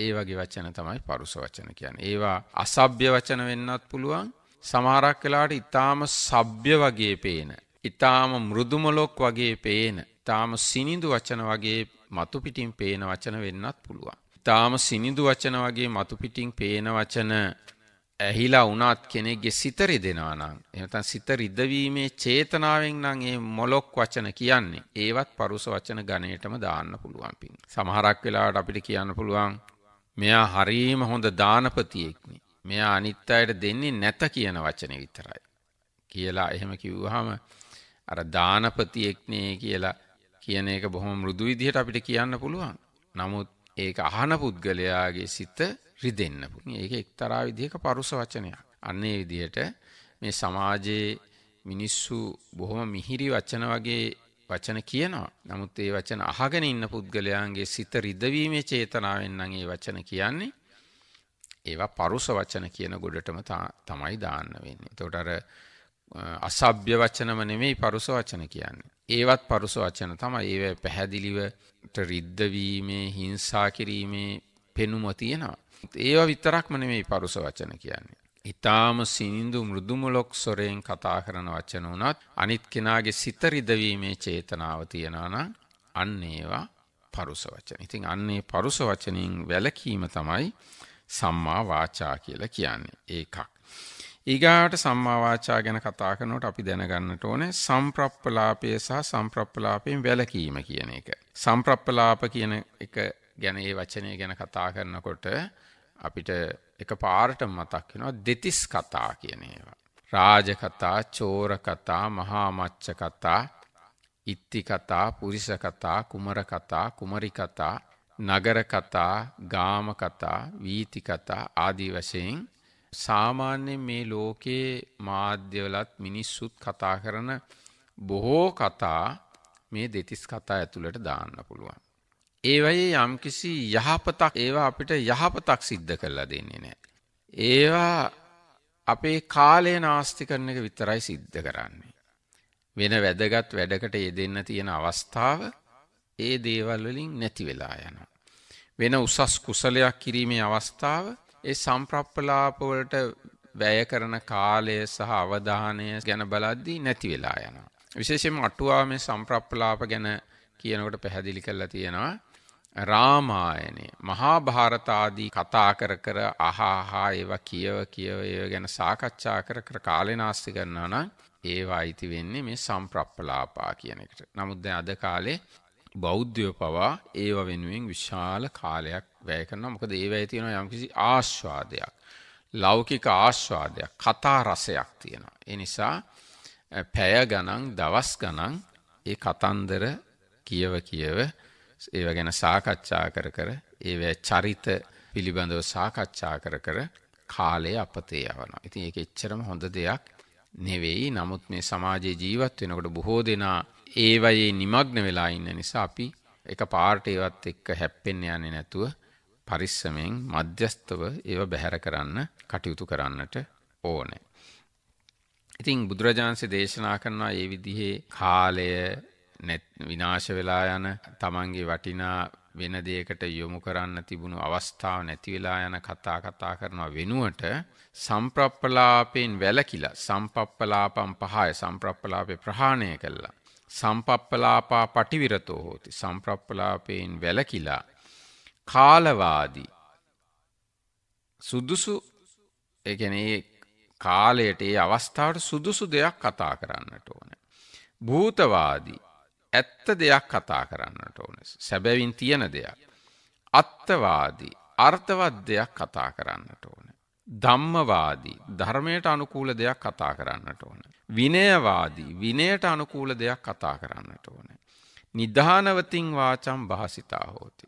ඒ වගේ වචන තමයි පරුස වචන කියන්නේ. ඒවා අසභ්‍ය වචන වෙන්නත් පුළුවන්. සමහරක් වෙලාට ඊටාම සભ්‍ය වගේ පේන, ඊටාම මෘදුමලොක් වගේ පේන, ඊටාම සිනිඳු වචන වගේ මතු පිටින් පේන වචන වෙන්නත් පුළුවන්. ඊටාම සිනිඳු වචන වගේ මතු පිටින් පේන වචන ඇහිලා වුණාත් කෙනෙක්ගේ සිත රිදෙනවා නම් එහෙනම් සිත රිදවීමේ චේතනාවෙන් නම් මේ මොලොක් වචන කියන්නේ ඒවත් පරුස වචන ගණයටම දාන්න පුළුවන් පින්. සමහරක් වෙලාවට අපිට කියන්න පුළුවන් මෙයා හරීම හොඳ දානපතියෙක්නි. මෙයා අනිත් අයට දෙන්නේ නැත කියන වචනේ විතරයි. කියලා එහෙම කිව්වහම අර දානපතියෙක්නේ කියලා කියන එක බොහොම මෘදු විදිහට අපිට කියන්න පුළුවන්. නමුත් ඒක අහන පුද්ගලයාගේ සිත රිදෙන්න පුළුවන්. ඒක එක්තරා විදිහක පරුස වචනයක්. අන්න ඒ විදිහට මේ සමාජයේ මිනිස්සු බොහොම මිහිරි වචන වගේ වචන කියනවා. නමුත් ඒ වචන අහගෙන ඉන්න පුද්ගලයාගේ සිත රිදවීමේ චේතනාවෙන් නම් ඒ වචන කියන්නේ ඒවා පරුස වචන කියන ගොඩටම තමයි දාන්න වෙන්නේ. එතකොට අර අසභ්‍ය වචනම නෙමෙයි පරුස වචන කියන්නේ. ඒවත් පරුස වචන තමයි ඒව පැහැදිලිවට රිද්දවීමේ හිංසා කිරීමේ පෙනුම තියෙනවා. ඒවා විතරක්ම නෙමෙයි පරුස වචන කියන්නේ. ඊටාම සිනිඳු මෘදුමලොක් සොරෙන් කතා කරන වචන උනත් අනිත් කෙනාගේ සිත රිදවීමේ චේතනාව තියනවා නම් අන්න ඒවා පරුස වචන. ඉතින් අන්නේ පරුස වචනින් වැළකීම තමයි සම්මා වාචා කියලා කියන්නේ. ඒකක් ඊගාට සම්මා වාචා ගැන කතා කරනකොට අපි දැනගන්නට ඕනේ සම්ප්‍රප්පලාපය සහ සම්ප්‍රප්පලාපයෙන් වැළකීම කියන එක. සම්ප්‍රප්පලාප කියන එක ගැන ඒ වචනය ගැන කතා කරනකොට අපිට එක පාරට මතක් වෙනවා දෙතිස් කතා කියන ඒවා. රාජ කතා, චෝර කතා, මහා මච්ච කතා, ඉත්ති කතා, පුරිස කතා, කුමර කතා, කුමරි කතා, නගර කතා, ගාම කතා, වීති කතා ආදී වශයෙන් සාමාන්‍යයෙන් මේ ලෝකයේ මාධ්‍යවලත් මිනිස්සුත් කතා කරන බොහෝ කතා මේ දෙතිස් කතා ඇතුළට දාන්න පුළුවන්. ඒවයේ යම්කිසි යහපතක් ඒවා අපිට යහපතක් සිද්ධ කරලා දෙන්නේ නෑ. ඒවා අපේ කාලය නාස්ති කරන එක විතරයි සිද්ධ කරන්නේ. වෙන වැදගත් වැඩකට යෙදෙන්න තියෙන අවස්ථාව ඒ දේවල් වලින් නැති වෙලා යනවා. වෙන උසස් කුසලයක් කිරීමේ අවස්ථාව ඒ සම්ප්‍රප්පලාප වලට වැය කරන කාලය සහ අවධානය ගැන බලද්දී නැති වෙලා යනවා. විශේෂයෙන්ම අටුවා මේ සම්ප්‍රප්පලාප ගැන කියනකොට පැහැදිලි කරලා තියෙනවා. රාමායනේ මහා භාරත ආදී කතා කර කර අහහා ඒවා කියව කියව ඒව ගැන සාකච්ඡා කර කර කාලේ නාස්ති කරනවා නම් ඒවා අයිති වෙන්නේ මේ සම්ප්‍රප්පලාපා කියන එකට. නමුත් දැන් අද කාලේ බෞද්ධය පවා ඒව වෙනුවෙන් විශාල කාලයක් වැය කරනවා. මොකද ඒ වැය තියෙනවා යම්කිසි ආස්වාදයක්. ලෞකික ආස්වාදයක්, කතා රසයක් තියෙනවා. ඒ නිසා පැය ගණන්, දවස් ගණන් ඒ කතන්දර කියව කියව ඒව ගැන සාකච්ඡා කර කර ඒවැ චරිත පිළිබඳව සාකච්ඡා කර කර කාලය අපතේ යවනවා. ඉතින් ඒක එච්චරම හොඳ දෙයක් නෙවෙයි. නමුත් මේ සමාජයේ ජීවත් වෙනකොට බොහෝ දෙනා ඒවයේ නිමග්න වෙලා ඉන්න නිසා අපි එක පාර්ට ඒවත් එක්ක හැප්පෙන්න යන්නේ නැතුව පරිස්සමෙන් මධ්‍යස්තව ඒව බැහැර කරන්න කටයුතු කරන්නට ඕනේ. ඉතින් බුදුරජාන්සේ දේශනා කරනවා මේ විදිහේ කාලය විනාශ වෙලා යන තමන්ගේ වටිනා වෙන දෙයකට යොමු කරන්න තිබුණු අවස්ථාව නැති වෙලා යන කතා කතා කරනවා වෙනුවට සම්ප්‍රප්පලාපෙන් වැළකිලා සම්පප්පලාපම් පහය සම්ප්‍රප්පලාපේ ප්‍රහාණය කළා සම්පප්පලාපා පටිවිරතෝ හෝති සම්ප්‍රප්පලාපයෙන් වැළකිලා කාලවාදී සුදුසු ඒ කියන්නේ කාලයට ඒ අවස්ථාවට සුදුසු දෙයක් කතා කරන්නට ඕන. භූතවාදී ඇත්ත දෙයක් කතා කරන්නට ඕන. සැබැවින් තියෙන දෙයක්. අත්තවාදී අර්ථවත් දෙයක් කතා කරන්නට ඕන. ධම්මවාදී ධර්මයට අනුකූල දෙයක් කතා කරන්නට ඕන. විනයවාදී විනයට අනුකූල දෙයක් කතා කරන්නට ඕන. නිධානවතින් වාචම් භාසිතා හෝති.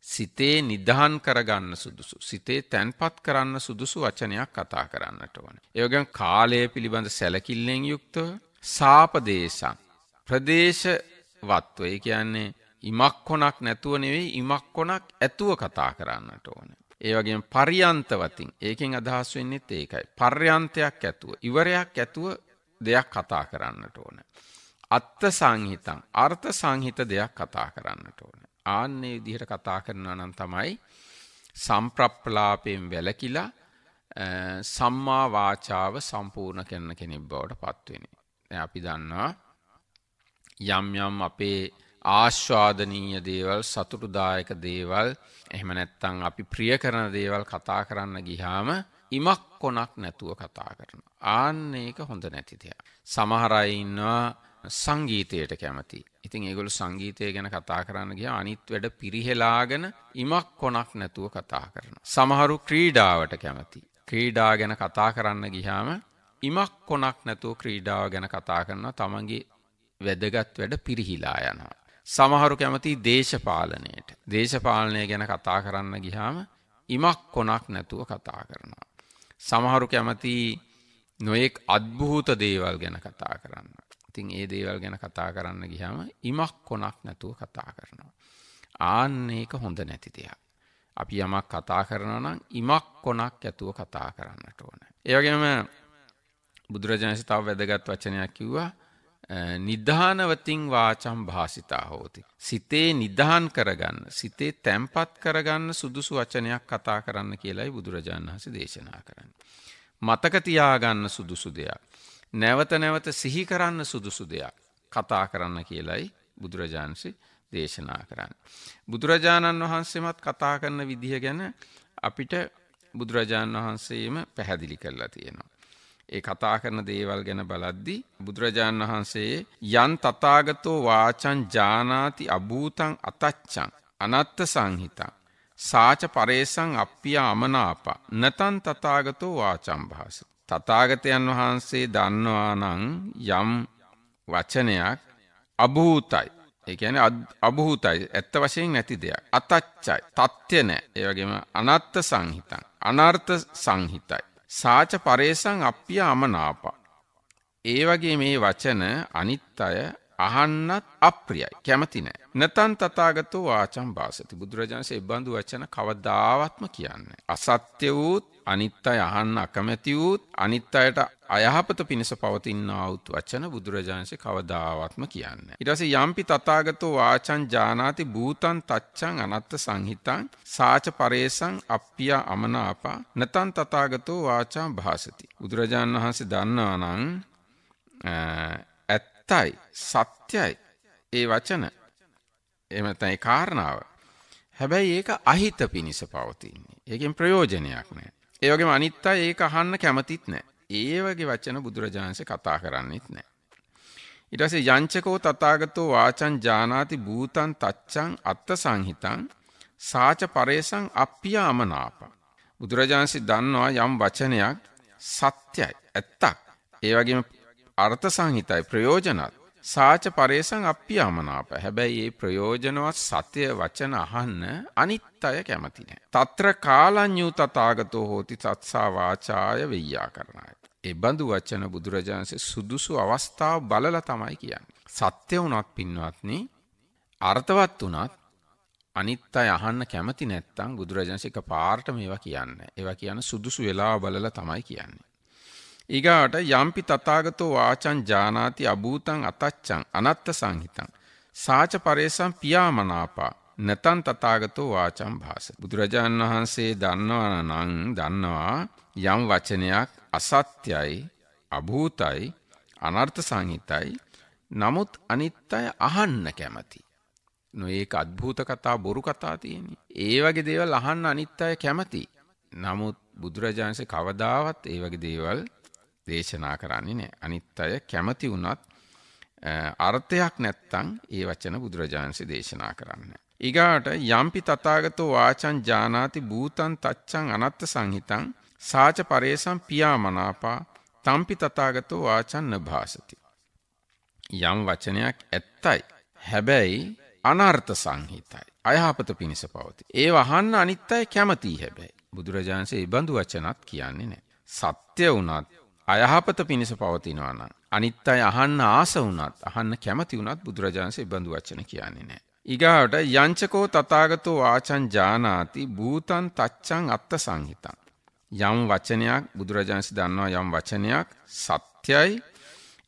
සිතේ නිදහන් කරගන්න සුදුසු. සිතේ තැන්පත් කරන්න සුදුසු වචනයක් කතා කරන්නට ඕන. ඒවගන් කාලය පිළිබඳ සැලකිල්ලෙන් යුක්ත සාපදේශන්. ප්‍රදේශවත්ව ඒ කියන්නේ ඉමක් කොනක් නැතුව නෙවෙයි ඉමක් කොනක් ඇතුව කතා කරන්නට ඕනේ. ඒ වගේම පරියන්ත වතින් ඒකෙන් අදහස් වෙන්නේත් ඒකයි. පර්යන්තයක් ඇතුව ඉවරයක් ඇතුව දෙයක් කතා කරන්නට ඕන. අත්ත සංහිතං අර්ථ සංහිත දෙයක් කතා කරන්නට ඕන. ආන්නේ විදිහට කතා කරනවා නම් තමයි සම්ප්‍රප්ලාපයෙන් වැළකිලා සම්මා වාචාව සම්පූර්ණ කරන කෙනෙක් බවට පත්වෙන්නේ. දැන් අපි දන්නවා යම් යම් අපේ ආශ්වාදනීය දේවල් සතුටුදායක දේවල් එහෙම නැත්තං අපි ප්‍රිය කරන දේවල් කතා කරන්න ගිහාම ඉමක් කොනක් නැතුව කතා කරන. ආන්න ඒක හොඳ නැති දෙයක්. සමහර අය ඉන්නවා සංගීතයට කැමති. ඉතින් ඒගොල්ලෝ සංගීතය ගැන කතා කරන්න ගියා අනිත් වැඩ පිරිහෙලාගෙන ඉමක් කොනක් නැතුව කතා කරනවා. සමහරු ක්‍රීඩාවට කැමති. ක්‍රීඩා ගැන කතා කරන්න ගිහාම ඉමක් කොනක් නැතුව ක්‍රීඩාව ගැන කතා කරනවා තමන්ගේ වැදගත් වැඩ පිරිහිලා යනවා. සමහරු කැමති දේශපාලනයට දේශපාලනය ගැන කතා කරන්න ගිහාම ඉමක් කොනක් නැතුව කතා කරනවා. සමහරු කැමති නොයෙක් අත්භූත දේවල් ගැන කතා කරන්න. ඉතින් ඒ දේවල් ගැන කතා කරන්න ගිහාම ඉමක් කොනක් නැතුව කතා කරනවා. ආන්න ඒක හොඳ නැති දෙයක්. අපි යමක් කතා කරනවා නම් ඉමක් කොනක් ඇතුව කතා කරන්නට ඕන. ඒ වගේම බුදුරජාණන් වහන්සේ තව වැදගත් වචනයක් කිව්වා නිධානවතින් වාචම් භාසිතා හෝති. සිතේ නිධාන් කරගන්න සිතේ තැම්පත් කරගන්න සුදුසු වචනයක් කතා කරන්න කියලයි බුදුරජාණන් වහස දේශනා කරන්න. මතකතියාගන්න සුදුසු දෙයක්. නැවත නැවත සිහි කරන්න සුදුසු දෙයක් කතා කරන්න කියලයි බුදුරජාන්සේ දේශනා කරන්න. බුදුරජාණන් වහන්සේමත් කතා කරන විදිහ ගැන අපිට බුදුරජාණන් වහන්සේම පැහැදිලි කරලා තියෙනවා. ඒ කතා කරන දේවල් ගැන බලද්දී බුදුරජාණන් වහන්සේ යන් තථාගතෝ වාචං ජානාති අභූතං අතච්ඡං අනත්ත සංහිතං සාච පරේසං අප්පියා අමනාප නතන් තථාගතෝ වාචං භාස තථාගතයන් වහන්සේ දන්නවා නම් යම් වචනයක් අභූතයි ඒ කියන්නේ අභූතයි ඇත්ත වශයෙන් නැති දෙයක් අතච්චයි තත්ත්‍ය නැහැ ඒ වගේම අනත්ත සංහිතං අනර්ථ සංහිතයි සාච පරේසං අප්පිය අමනාපා. ඒ වගේ මේ වචන අනිත් අය අහන්නත් අප්‍රියයි කැමති නෑ. නැතන් තථාගතෝ ආචම් භාසති බුදුරජාණන්සේ බඳු වචන කවදාවත්ම කියන්නේ. අසත්‍ය වූත් අනිත් අය අහන්න අකමැති වූත් අනිත් අයට අයහපත පිණිස පවතිනා වූත් වචන බුදුරජාණන්සේ කවදාවත්ම කියන්නේ. ඊට පස්සේ යම්පි තථාගතෝ වාචං ජානාති භූතං තච්ඡං අනත්ත සංහිතං සාච පරේසං අප්පියා අමනාපා නතං තථාගතෝ වාචං භාසති. බුදුරජාණන් වහන්සේ දන්නා නම් ඇත්තයි සත්‍යයි ඒ වචන එමතයි කාරණාව හැබැයි ඒක අහිත පිණිස පවතින්නේ ඒකෙන් ප්‍රයෝජනයක් නෑ ඒ වගේම අනිත් අය ඒක අහන්න කැමතිත් නෑ ඒ වගේ වචන බුදුරජාණන්සේ කතා කරන්නෙත් නෑ ඊට පස්සේ යංචකෝ තථාගතෝ වාචං ජානාති භූතං තච්ඡං අත්ථ සංහිතං සාච පරේසං අප්පියාමනාප බුදුරජාණන්සේ දන්නවා යම් වචනයක් සත්‍යයි ඇත්තක් ඒ වගේම අර්ථ සංහිතයි ප්‍රයෝජනත් සාච පරේසං අප්‍යාමනාප. හැබැයි මේ ප්‍රයෝජනවත් සත්‍ය වචන අහන්න අනිත් අය කැමති නැහැ. తත්‍ර කාලඤ්ඤූ තථාගතෝ හෝති සත්සා වාචාය වෙය්‍යා කරණාය. ඒ බඳු වචන බුදුරජාණන්සේ සුදුසු අවස්ථාව බලලා තමයි කියන්නේ. සත්‍ය වුණත් පින්වත්නි අර්ථවත් වුණත් අනිත් අය අහන්න කැමති නැත්නම් බුදුරජාණන්සේ එක පාර්ට මේවා කියන්නේ. ඒවා කියන සුදුසු වෙලා බලලා තමයි කියන්නේ. ඊගාට යම්පි තථාගතෝ වාචං ජානාති අභූතං අතච්ඡං අනත්ත සංහිතං සාච පරේසං පියාමනාපා නතං තථාගතෝ වාචං භාසති බුදුරජාන් වහන්සේ දන්නවා නම් දන්නවා යම් වචනයක් අසත්‍යයි අභූතයි අනර්ථ සංහිතයි නමුත් අනිත්‍යය අහන්න කැමති නොඒක අද්භූත කතා බොරු කතා තියෙන. ඒ වගේ දේවල් අහන්න අනිත්‍යය කැමති. නමුත් බුදුරජාන්සේ කවදාවත් ඒ වගේ දේවල් දේශනා කරන්නේ නෑ. අනිත් අය කැමති වුණත් අර්ථයක් නැත්තම් ඒ වචන බුදුරජාණන්සේ දේශනා කරන්නේ. ඊගාට යම්පි තථාගතෝ වාචං ජානාති භූතං තච්ඡං අනත්ත සංහිතං සාච පරේසං පියාමනාපා තම්පි තථාගතෝ වාචං නභාසති. යම් වචනයක් ඇත්තයි. හැබැයි අනර්ථ සංහිතයි. අයහපත පිණිස පවති. ඒ වහන්න අනිත් අය කැමතියි හැබැයි. බුදුරජාණන්සේ ඒ බඳු වචනත් කියන්නේ නැහැ. සත්‍ය වුණත් අයහපත පිණිස පවතිනවා නම් අනිත් අය අහන්න ආස වුණත් අහන්න කැමති වුණත් බුදුරජාණන්සේ බඳු වචන කියන්නේ නැහැ. ඊගාවට යංචකෝ තථාගතෝ ආචං ජානාති භූතං තච්ඡං අත්ත සංහිතං. යම් වචනයක් බුදුරජාණන්සේ දන්නවා යම් වචනයක් සත්‍යයි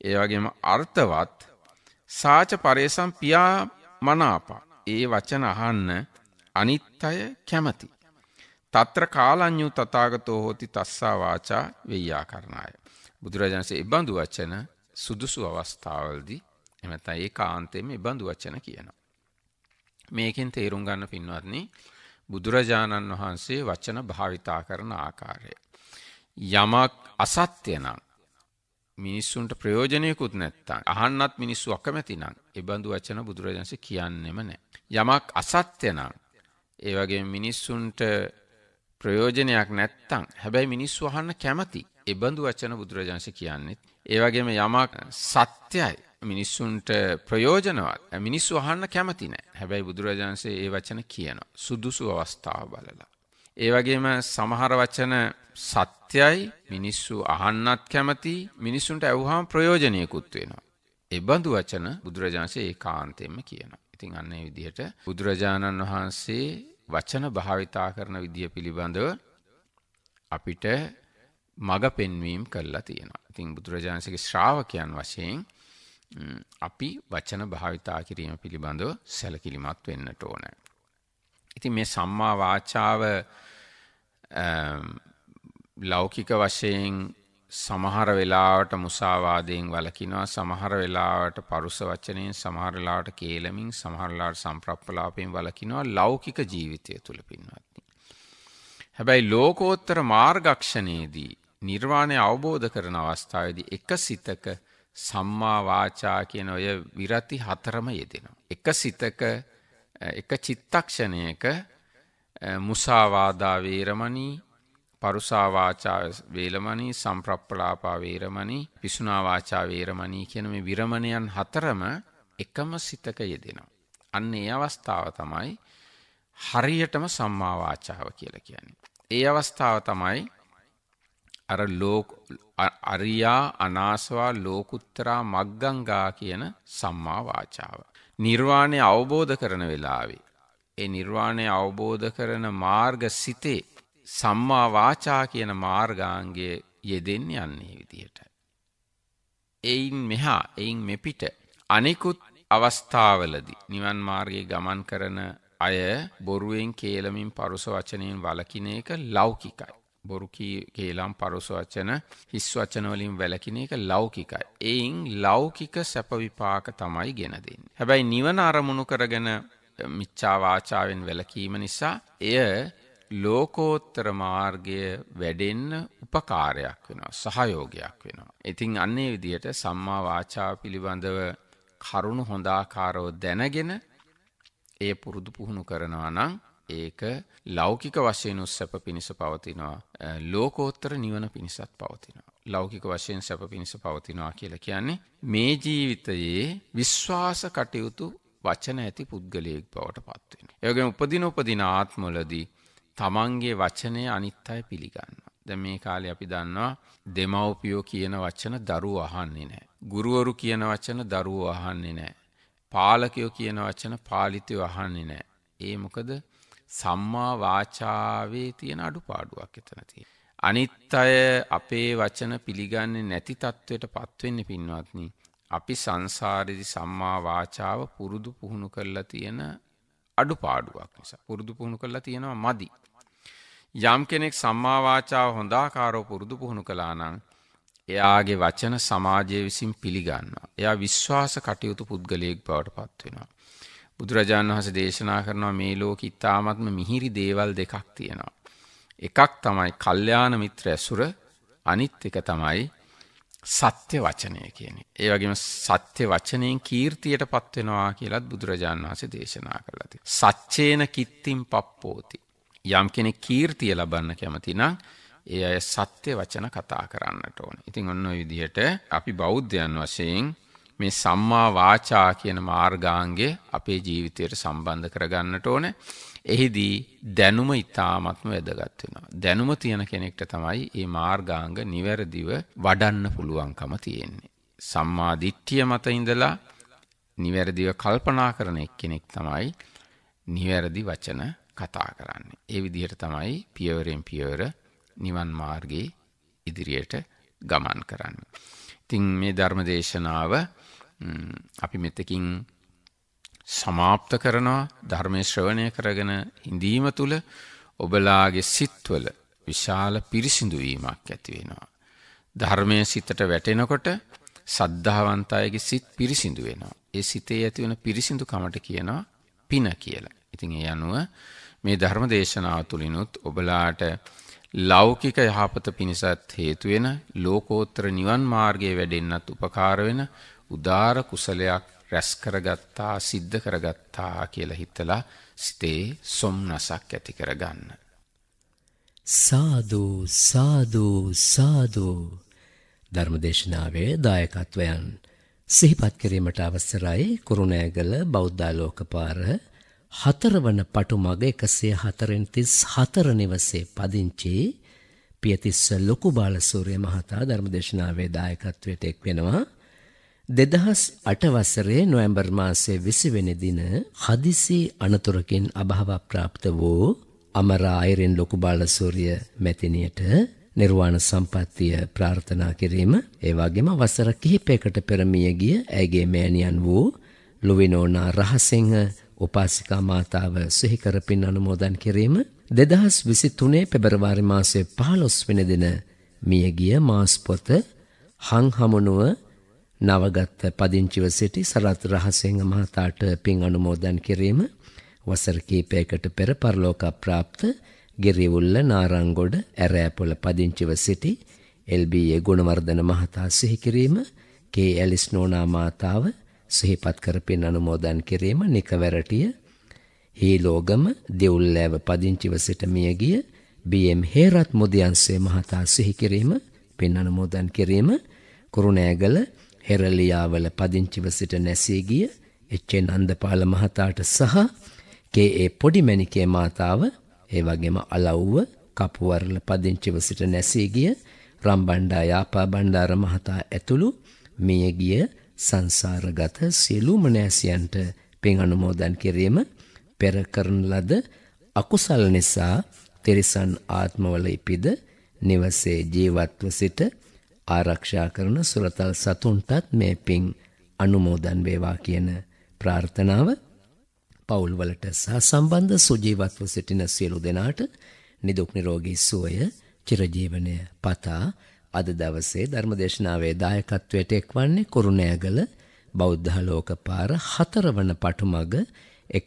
ඒ වගේම අර්ථවත් සාච පරේසම් පියා මනාපා. ඒ වචන අහන්න අනිත් අය කැමති. తත්‍ර කාලඤ්ඤු තථාගතෝ හෝති තස්සා වාචා වෙය්‍යාකරණාය. බුදුරජාණන්සේ එබඳු වචන සුදුසු අවස්ථාවල්දී එහෙම නැත්නම් ඒකාන්තයෙන්ම එබඳු වචන කියනවා. මේකෙන් තේරුම් ගන්න පින්වත්නි බුදුරජාණන් වහන්සේ වචන භාවිතා කරන ආකාරය. යමක් අසත්‍ය නම් මිනිස්සුන්ට ප්‍රයෝජනයකුත් නැත්තම් අහන්නත් මිනිස්සු අකමැති නම් ඒ බඳු වචන බුදුරජාන්සේ කියන්නෙම නැහැ. යමක් අසත්‍ය නම් ඒ වගේ මිනිස්සුන්ට ප්‍රයෝජනයක් නැත්තම් හැබැයි මිනිස්සු අහන්න කැමති එබඳු වචන බුදුරජාණන්ස කියන්නේ. ඒ වගේම යමක් සත්‍යයි මිනිස්සුන්ට ප්‍රයෝජනවත් මිනිස්සු අහන්න කැමති නැහැ. හැබැයි බුදුරජාණන්සේ ඒ වචන කියනවා. සුදුසු අවස්ථාව බලලා. ඒ වගේම සමහර වචන සත්‍යයි මිනිස්සු අහන්නත් කැමති මිනිස්සුන්ට ඇව්හාම ප්‍රයෝජනයකුත් වෙනවා. එබඳු වචන බුදුරජාණන්සේ ඒ කාන්තෙන්ම කියනවා. ඉතින් අන්න ඒ විදිහට බුදුරජාණන් වහන්සේ වචන භාවිතා කරන විදිය පිළිබඳව අපිට මඟ පෙන්වීම් කරලා තියෙනවා. ඉතින් බුදුරජාණන්සේගේ ශ්‍රාවකයන් වශයෙන් අපි වචන භාවිතා කිරීම පිළිබඳව සැලකිලිමත් වෙන්නට ඕන. ඉතින් මේ සම්මා වාචාව ලෞකික වශයෙන් සමහර වෙලාවට මුසාවාදයෙන් වලකිනවා සමහර වෙලාවට පරුස වචනයෙන් සමහර වෙලාවට කේලමින් සමහර වෙලාවට සම්ප්‍රප්පලාපයෙන් වලකිනවා ලෞකික ජීවිතය තුල පින්වත්නි. හැබැයි ලෝකෝත්තර මාර්ගක්ෂණයේදී නිර්වාණය අවබෝධ කරන අවස්ථාවේදී එක සිතක සම්මා වාචා කියන ඔය විරති හතරම යෙදෙනවා. එක සිතක එක චිත්තක්ෂණයක මුසාවාදා වේරමණී, පරුසා වාචා වේලමණී, සම්ප්‍රප්පලාපා වේරමණී, පිසුනා වාචා වේරමණී කියන මේ විරමණයන් හතරම එකම සිතක යෙදෙනවා. අන්න ඒ අවස්ථාව තමයි හරියටම සම්මා වාචාව කියලා කියන්නේ. ඒ අවස්ථාව තමයි අර අරියා අනාසවා ලෝකුත්තරා මක්ගංගා කියන සම්මා වාචාව. නිර්වාණය අවබෝධ කරන වෙලාවේ. ඒ නිර්වාණය අවබෝධ කරන මාර්ග සිතේ සම්මා වාචා කියන මාර්ගාංගය යෙදෙන්න යන්නේ විදිහට. එයින් මෙහා එයින් මෙපිට අනෙකුත් අවස්ථාවලදී නිවන් මාර්ගයේ ගමන් කරන අය බොරුවෙන් කේලමින් පරුස වචනයෙන් වලකින එක ලෞකිකයි. බොරු කේලම් පරුස වචන හිස් වචන වලින් වැළකින එක ලෞකිකයි. එයින් ලෞකික සැප විපාක තමයි ගෙන දෙන්නේ. හැබැයි නිවන අරමුණු කරගෙන මිච්ඡා වාචාවෙන් වැළකීම නිසා එය ලෝකෝත්තර මාර්ගය වැඩෙන්න උපකාරයක් වෙනවා සහයෝගයක් වෙනවා. ඉතින් අන්නේ විදිහට සම්මා වාචා පිළිබඳව කරුණු හොඳාකාරව දැනගෙන ඒ පුරුදු පුහුණු කරනවා නම් ඒක ලෞකික වශයෙන් උස්සැප පිණිස පවතිනවා ලෝකෝත්තර නිවන පිණිසත් පවතිනවා. ලෞකික වශයෙන් සැප පිණිස පවතිනවා කියලා කියන්නේ මේ ජීවිතයේ විශ්වාස කටයුතු වචන ඇති පුද්ගලයෙක් බවට පත්වෙන. ඒවගේ උපදින උපදින ආත්මොලදී තමන්ගේ වචනය අනිත් අය පිළිගන්න. ද මේ කාලෙ අපි දන්නවා දෙමව්පියෝ කියන වචන දරු අහන්නේ නෑ. ගුරුවරු කියන වචන දරුව අහන්නේ නෑ. පාලකයෝ කියන වචන පාලිතය අහන්නේ නෑ. ඒ මොකද සම්මා වාචාවේ තියෙන අඩුපාඩුවක් එතන තියෙන. අනිත් අය අපේ වචන පිළිගන්නේ නැති තත්ත්වයට පත්වෙන්න පින්වත්නි. අපි සංසාරෙදි සම්මා වාචාව පුරුදු පුහුණු කරලා තියෙන අඩුපාඩුවක් නිසා පුරුදු පුහුණු කරලා තියෙනවා මදි. යම් කෙනෙක් සම්මා වාචාව හොඳාකාරව පුරුදු පුහුණු කළා නම් එයාගේ වචන සමාජය විසින් පිළිගන්නවා. එයා විශ්වාස කටයුතු පුද්ගලයෙක් බවට පත් වෙනවා. බුදුරජාණන් වහස දේශනා කරනවා මේ ලෝක ඉතාමත්ම මිහිරි දේවල් දෙකක් තියෙනවා. එකක් තමයි කල්්‍යාන මිත්‍ර ඇසුර අනිත් එක තමයි සත්‍ය වචනය කියන. ඒ වගේම සත්‍ය වචනයෙන් කීර්තියට පත්වෙනවා කියලත් බුදුරජාණන් වහසේ දේශනා කරලති. සච්චේන කිත්තිම් පප්පෝති. යම් කෙනෙක් කීර්තිය ලබන්න කැමති නම් ඒ අය සත්‍ය වචන කතා කරන්නට ඕන. ඉතින් ඔන්න විදිහට අපි බෞද්ධයන් වශයෙන් මේ සම්මා වාචා කියන මාර්ගාංගේ අපේ ජීවිතයට සම්බන්ධ කරගන්නට ඕන. එහිදී දැනුම ඉතාමත්ම වැදගත් වෙනවා. දැනුම තියෙන කෙනෙක්ට තමයි මේ මාර්ගාංග නිවැරදිව වඩන්න පුළුවන්කම තියෙන්නේ. සම්මා දිට්ඨිය මත ඉඳලා නිවැරදිව කල්පනා කරන එක්කෙනෙක් තමයි නිවැරදි වචන කතා කරන්නේ. ඒ විදිහට තමයි පියවරෙන් පියවර නිවන් මාර්ගයේ ඉදිරියට ගමන් කරන්නේ. ඉතින් මේ ධර්ම දේශනාව අපි මෙතකින් සමාප්ත කරනවා ධර්මය ශ්‍රවණය කරගෙන හිඳීම තුළ ඔබලාගේ සිත්වල විශාල පිරිසිදුවීමක් ඇතිවෙනවා. ධර්මය සිතට වැටෙනකොට සද්ධාවන්තයගේ සිත් පිරිසිදු වෙනවා. ඒ සිතේ ඇතිවන පිරිසිදු කමට කියනවා පින කියලා. ඉතින් ඒ අනුව මේ ධර්ම දේශනාව තුළිනුත් ඔබලාට ලෞකික යහපත පිණිසත් හේතුවෙන ලෝකෝත්‍ර නිවන් මාර්ගයේ වැඩෙන්න්නත් උපකාර වෙන උදාර කුසලයක් රැස් කරගත්තා සිද්ධ කරගත්තා කියලා හිතලා සිතේ සොම්නසක් ඇති කරගන්න. සාදු සාදු සාදු ධර්මදේශනාවේ දායකත්වයන් සිහිපත් කිරීමට අවසරයි කුරුණෑගල බෞද්ධාලෝක පාර හතරවන පටු මග එකසේ හතරෙන් තිස් හතර නිවසේ පදිංචි පියතිස්ස ලොකු බාලසූරිය මහතා ධර්මදේශනාවේ දායකත්වයට එක් වෙනවා දෙදහස් අටවසරේ නොවැම්බර් මාසේ විසිවෙන දින හදිසි අනතුරකින් අභාව ප්‍රාප්ත වූ අමරා අයරෙන් ලොකු බාලසූරිය මැතිනියට නිර්වාණ සම්පත්තිය ප්‍රාර්ථනා කිරීම ඒ වගේම වසර කිහිපයකට පෙර මිය ගිය ඇගේ මෑණියන් වූ ලුවිනෝනා රහසිංහ උපාසිකා මාතාව සිහි කර පින් අනුමෝදන් කිරීම 2023 පෙබරවාරි මාසයේ 15 වෙනි දින මිය ගිය මාස් පොත හං හමුනුව නවගත් පදිංචිව සිටි සරත් රහසිංහ මහතාට පින් අනුමෝදන් කිරීම වසර කීපයකට පෙර පරලෝක ප්‍රාප්ත ගිරිවුල්ල නාරංගොඩ ඇරෑපොළ පදිංචිව සිටි එල්බීයේ ගුණවර්ධන මහතා සිහි කිරීම කේ ඇලිස් නෝනා මාතාව සිහිපත් කර පින් අනුමෝදන් කිරීම නිකවැරටිය හීලෝගම දෙවුල්ලෑව පදිංචිව සිට මියගිය බම් හේරත් මුදියන්සේ මහතා සිහි කිරීම පින් අනුමෝදන් කිරීම කුරුණෑගල හෙරලියාවල පදිංචිව සිට නැසී ගිය එච්.එන්. අන්දපාල මහතාට සහ කේ.ඒ. පොඩිමැණිකේ මාතාව ඒ වගේම අලව්ව කපුවරල පදිංචිව සිට නැසී ගිය රම්බණ්ඩා යාපා බණ්ඩාර මහතා ඇතුළු මිය ගිය සංසාරගත සියලුම නැසියන්ට පින් අනුමෝදන් කිරීම පෙර කරන ලද අකුසල් නිසා තිරිසන් ආත්මවල ඉපිද නිවසේ ජීවත්ව සිට ආරක්ෂා කරන සුරතල් සතුන්ටත් මේ පිං අනුමෝදන් වේවා කියන ප්‍රාර්ථනාව පවුල්වලට සහ සම්බන්ධ සුජීවත්ව සිටින සියලු දෙනාට නිදුක් නිරෝගී සුවය චිරජීවනය පතා අද දවසේ ධර්මදේශනාවේ දායකත්වයට එක්වන්නේ කුරුණෑගල බෞද්ධ ලෝකපාර 4 වන පටුමග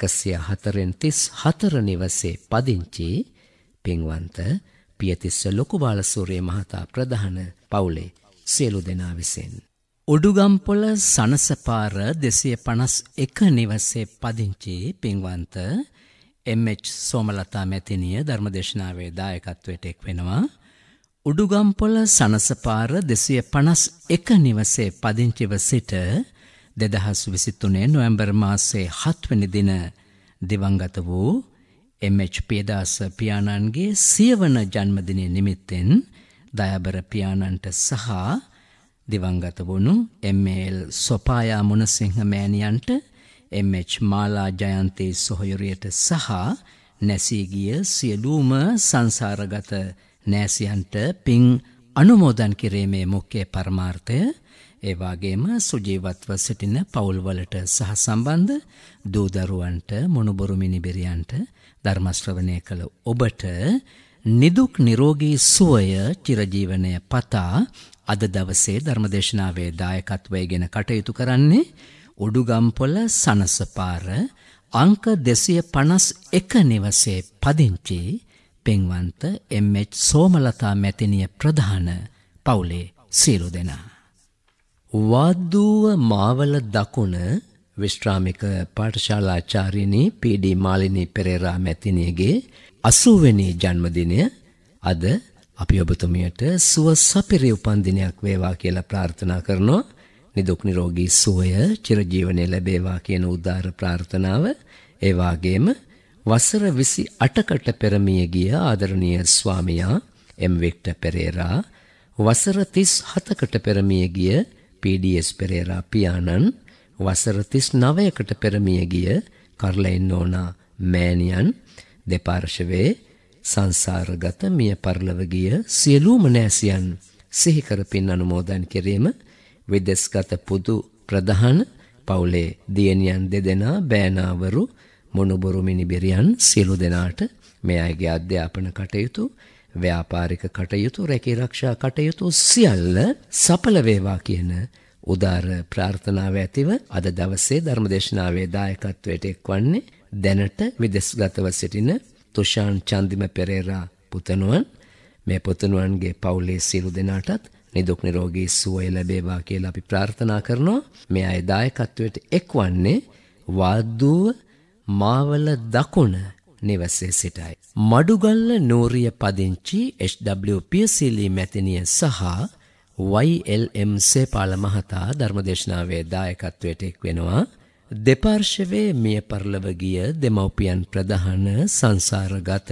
134 නිවසේ පදිංචි පින්වන්ත පියතිස්ස ලොකුබාල සූරිය මහතා ප්‍රධාන පවුලේ සියලු දෙනා විසින්. උඩුගම්පොල සනසපාර දෙසය පනස් එක නිවසේ පදිංචි පින්වන්ත එMH සෝමලතා මැතිනිය ධර්මදේශනාවේ දායකත්වයට එක් වෙනවා. උඩුගම්පොල සනසපාර දෙසය පනස් එක නිවසේ පදිංචිව සිට දෙදහස් විසිත්තුනේ නොවැම්බර් මාසේ හත්වනි දින දිවංගත වූ MH පියදාස පියාණන්ගේ සියවන ජන්මදිනය නිමිත්තෙන් දයාබර පියාණන්ට සහ දිවංගත වුණු එම්.එල්. සොපායා මොනසිංහ මෑණියන්ට එම්.එච්. මාලා ජයන්තේ සොහොයුරියට සහ නැසී ගිය සියලුම සංසාරගත නෑසියන්ට පින් අනුමෝදන් කිරීමේ මුඛ්‍ය පරමාර්ථය ඒ වගේම සුජීවත්ව සිටින පවුල්වලට සහ සම්බන්ධ දූ දරුවන්ට මොනුබුරු මිනිබිරියන්ට ධර්ම ශ්‍රවණය කළ ඔබට නිදුක් නිරෝගී සුවය චිරජීවනය පතා අද දවසේ ධර්මදේශනාවේ දායකත්වයගෙන කටයුතු කරන්නේ උඩුගම්පොල සනසපාර අංක දෙසිය පනස් එක නිවසේ පදිංචි පෙන්වන්ත එම්.එච්. සෝමලතා මැතිනිය ප්‍රධාන පවුලේ සියලු දෙනා. වාද්දුව මාවල දකුණ විශ්‍රාමික පාඨශාලාචාර්යනි පීඩී මාලිනී පෙරේරා මැතිනියගේ අසුවනි ජන්මදිනය අද අපි ඔබතුමියට සුව සපිරි උපන්දිනයක් වේවා කියලා ප්‍රාර්ථනා කරනවා. නිදුක් නිරෝගී සුවය චිරජීවනය ලැබේවා කියන උදාර ප්‍රාර්ථනාව ඒ වාගේම වසර 28කට පෙර මිය ගිය ආදරණීය ස්වාමියා එම් වික්ටර් පෙරේරා වසර 37කට පෙර මිය ගිය පීඩීඑස් පෙරේරා පියාණන් වසර 39කට පෙර මිය ගිය කර්ලයින් නෝනා මෑණියන් දෙපාර්ශවයේ සංසාරගත මිය පරලව ගිය සියලුම නෑසියන් සිහි කර පින් අනුමෝදන් කිරීම විදේශගත පුදු ප්‍රධාන පවුලේ දියණියන් දෙදෙනා බෑනාවරු මොනුබුරු මිනිබිරියන් සියලු දෙනාට මේ අයගේ අධ්‍යාපන කටයුතු ව්‍යාපාරික කටයුතු රැකී රක්ෂා කටයුතු සියල්ල සඵල වේවා කියන උදාර ප්‍රාර්ථනාව ඇතිව අද දවසේ ධර්මදේශනාවේ දායකත්වයට එක්වන්නේ දැනට විදෙස්ගතව සිටින තුෂාන් චන්දිම පෙරේරා පුතණුවන් මේ පුතණුවන්ගේ පවුලේ සියලු දෙනාටත් නිදුක් නිරෝගී සුවය ලැබේවා කියලා අපි ප්‍රාර්ථනා කරනවා. මේ අය දායකත්වයට එක්වන්නේ වාද්දුව මාවල දකුණ නිවසේ සිටයි. මඩුගල්ල නෝරිය පදිංචි HWPCලී මැතිනිය සහ YLM සේපාල මහතා ධර්මදේශනාවේ දායකත්වයට එක් වෙනවා. දෙපාර්ශවයේ මිය පරලව ගිය දෙමව්පියන් ප්‍රධාන සංසාරගත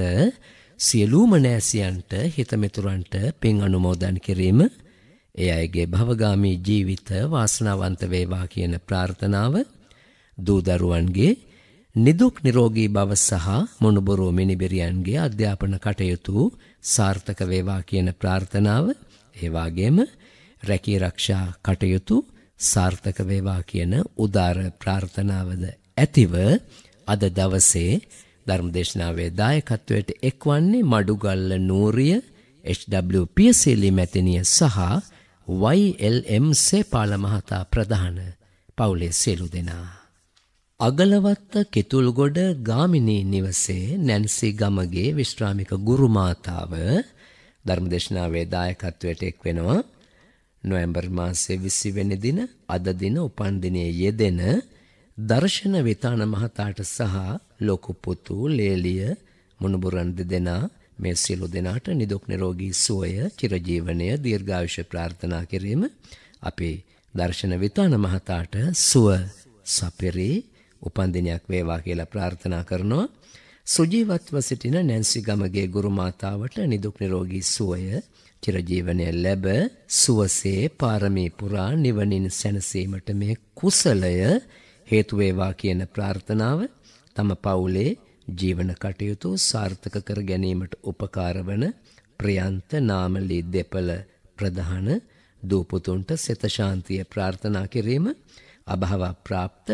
සියලුම නෑසියන්ට හිතමිතුරන්ට පින් අනුමෝදන් කිරීම ඒ අයගේ භවගාමී ජීවිත වාසනාවන්ත වේවා කියන ප්‍රාර්ථනාව දූදරුවන්ගේ නිදුක් නිරෝගී බව සහ මොනුබොරු මිනිබිරියන්ගේ අධ්‍යාපන කටයුතු සාර්ථක වේවා කියන ප්‍රාර්ථනාව ඒ වගේම රැකී රක්ෂා කටයුතු සාර්ථක වේවා කියන උදාර ප්‍රාර්ථනාවද ඇතිව අද දවසේ ධර්මදේශනාවේ දායකත්වයට එක්වන්නේ මඩුගල්ල නූරිය HW පියසීලි මැතිණිය සහ YLM සේපාල මහතා ප්‍රධාන පවුලේ සියලු දෙනා අගලවත්ත කිතුල්ගොඩ ගාමිණී නිවසේ නැන්සි ගමගේ විශ්‍රාමික ගුරුමාතාව ධර්මදේශනාවේ දායකත්වයට එක් වෙනවා නොවැම්බර් මාසයේ 20 වෙනි දින අද දින උපන් දිනයේ යෙදෙන දර්ශන විතාන මහතාට සහ ලොකු පුතු ලේලිය මුණුබුරන් දෙදෙනා මේ සියලු දෙනාට නිදුක් නිරෝගී සුවය චිරජීවනය දීර්ඝායුෂ ප්‍රාර්ථනා කිරීම අපේ දර්ශන විතාන මහතාට සුව සපිරි උපන් දිනයක් වේවා කියලා ප්‍රාර්ථනා කරනවා සුජීවත්ව සිටින නැන්සි ගමගේ ගුරු මාතාවට නිදුක් නිරෝගී සුවය චිරජීවනය ලැබ සුවසේ පාරමී පුරා නිවනින් සැනසීමට මේ කුසලය හේතු වේවා කියන ප්‍රාර්ථනාව තම පවුලේ ජීවන කටයුතු සාර්ථක කර ගැනීමට උපකාර වන ප්‍රයන්ත නාමලී දෙපළ ප්‍රධාන දූපුතුන්ට සිත ශාන්තිය ප්‍රාර්ථනා කිරීම අභව ප්‍රාප්ත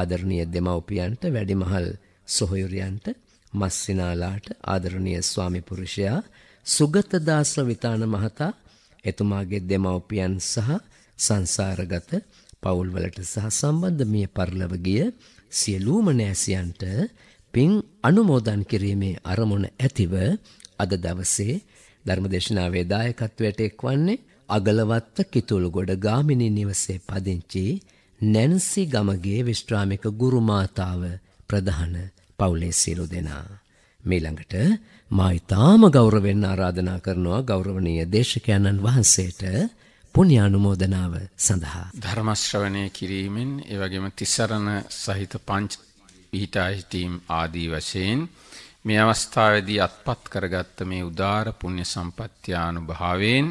ආදරණීය දෙමව්පියන්ට වැඩිමහල් සොහොයුරයන්ට මස්සිනාලාට ආදරණීය ස්වාමි පුරුෂයා සුගතදාස විතාන මහතා එතුමාගේ දෙමව්පියන් සහ සංසාරගත පවුල්වලට සහ සම්බන්ධ මිය පරලව ගිය සියලුම නෑසියන්ට පින් අනුමෝදන් කිරීමේ අරමුණ ඇතිව අද දවසේ ධර්මදේශනාවේ දායකත්වයට එක්වන්නේ අගලවත්ත කිතුල්ගොඩ ගාමිණී නිවසේ පදිංචි නැන්සි ගමගේ විශ්‍රාමික ගුරුමාතාව ප්‍රධාන පවුලේ සියලු දෙනා. මීළඟට මා ඉතාම ගෞරවෙන් ආරාධනා කරනවා ගෞරවනීය දේශකයන්න් වහන්සේට පුණ්‍යානුමෝදනාව සඳහා ධර්ම ශ්‍රවණය කිරීමෙන් ඒ වගේම තිසරණ සහිත පංච පිහිටා සිටීම් ආදී වශයෙන් මේ අවස්ථාවේදී අත්පත් කරගත්ත මේ උදාර පුණ්‍ය සම්පත්‍යානුභාවයෙන්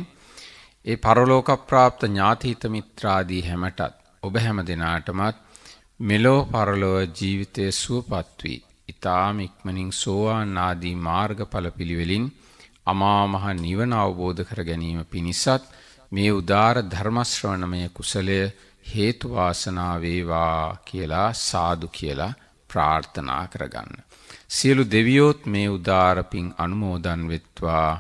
ඒ පරලෝක ප්‍රාප්ත ඥාතිහිත මිත්‍රාදී හැමටත් ඔබ හැම දෙනාටමත් මෙලෝ පරලෝ ජීවිතයේ සුවපත් වී ඉතාම ඉක්මනින් සෝවාන් ආදී මාර්ගඵල පිළිවෙලින් අමාමහ නිවන අවබෝධ කර ගැනීම පිණිසත් මේ උදාර ධර්මශ්‍රවණමය කුසලය හේතු වාසනා වේවා කියලා සාදු කියලා ප්‍රාර්ථනා කරගන්න. සියලු දෙවියෝත් මේ උදාර පින් අනුමෝදන් වෙත්වා.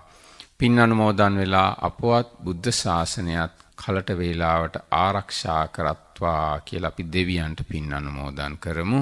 පින් අනුමෝදන් වෙලා අපවත් බුද්ධ ශාසනයත් කලට වේලාවට ආරක්ෂා කරත්වා කියලා අපි දෙවියන්ට පින් අනුමෝදන් කරමු.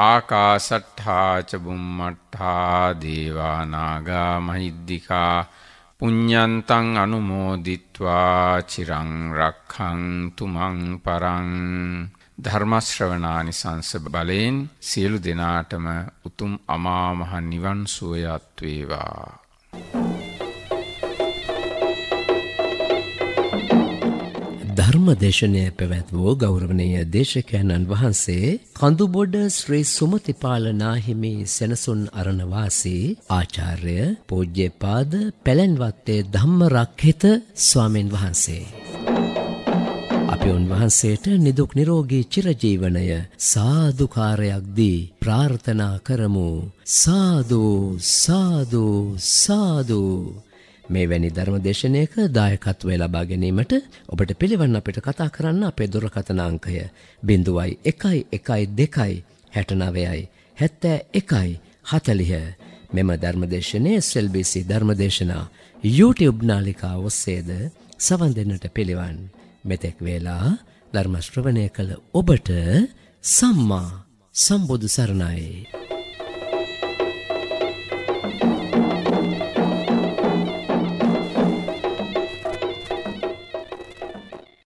ආකාසට්ඨාච බුම්මට්ඨා දේවානාගා මහිද්దికා පුඤ්ඤන්තං අනුමෝදිත්වා චිරං රක්ඛන්තු මං පරං ධර්ම ශ්‍රවණානි සංස බලයෙන් සියලු දෙනාටම උතුම් අමා මහ නිවන් සුවයත් වේවා Thank you. ධර්මදේශනය පැවැත්වූ ගෞරවනය දේශකයණන් වහන්සේ කඳුබොඩ ශ්‍රී සුමතිපාලනාහිමි සැනසුන් අරණවාසී ආචාර්ය පූජ්‍යපාද පැලැන්වත්තේ ධම්මරක්හිත ස්වාමීන් වහන්සේ. අපි උන්වහන්සේට නිදුක් නිරෝගී චිරජීවනය සාධකාරයක් දී ප්‍රාර්ථනා කරමු සාධූ සාධූ සාධූ. මේ වැනි ධර්ම දේශනයක දායකත්වය ලබා ගැනීමට ඔබට පිළිවන් අපිට කතා කරන්න අපේ දුරකථනාංකය බිඳුවයි එකයි එකයි දෙකයි හැටනවයයි හැත්තෑ එකයි හතලිහ මෙම ධර්මදේශනය සෙල්බිසි ධර්මදේශනා YouTube නාලිකා ඔස්සේද සවන් දෙන්නට පිළිවන් මෙතෙක් වේලා ධර්මශ්‍රවණය කළ ඔබට සම්මා සම්බුදු සරණයි.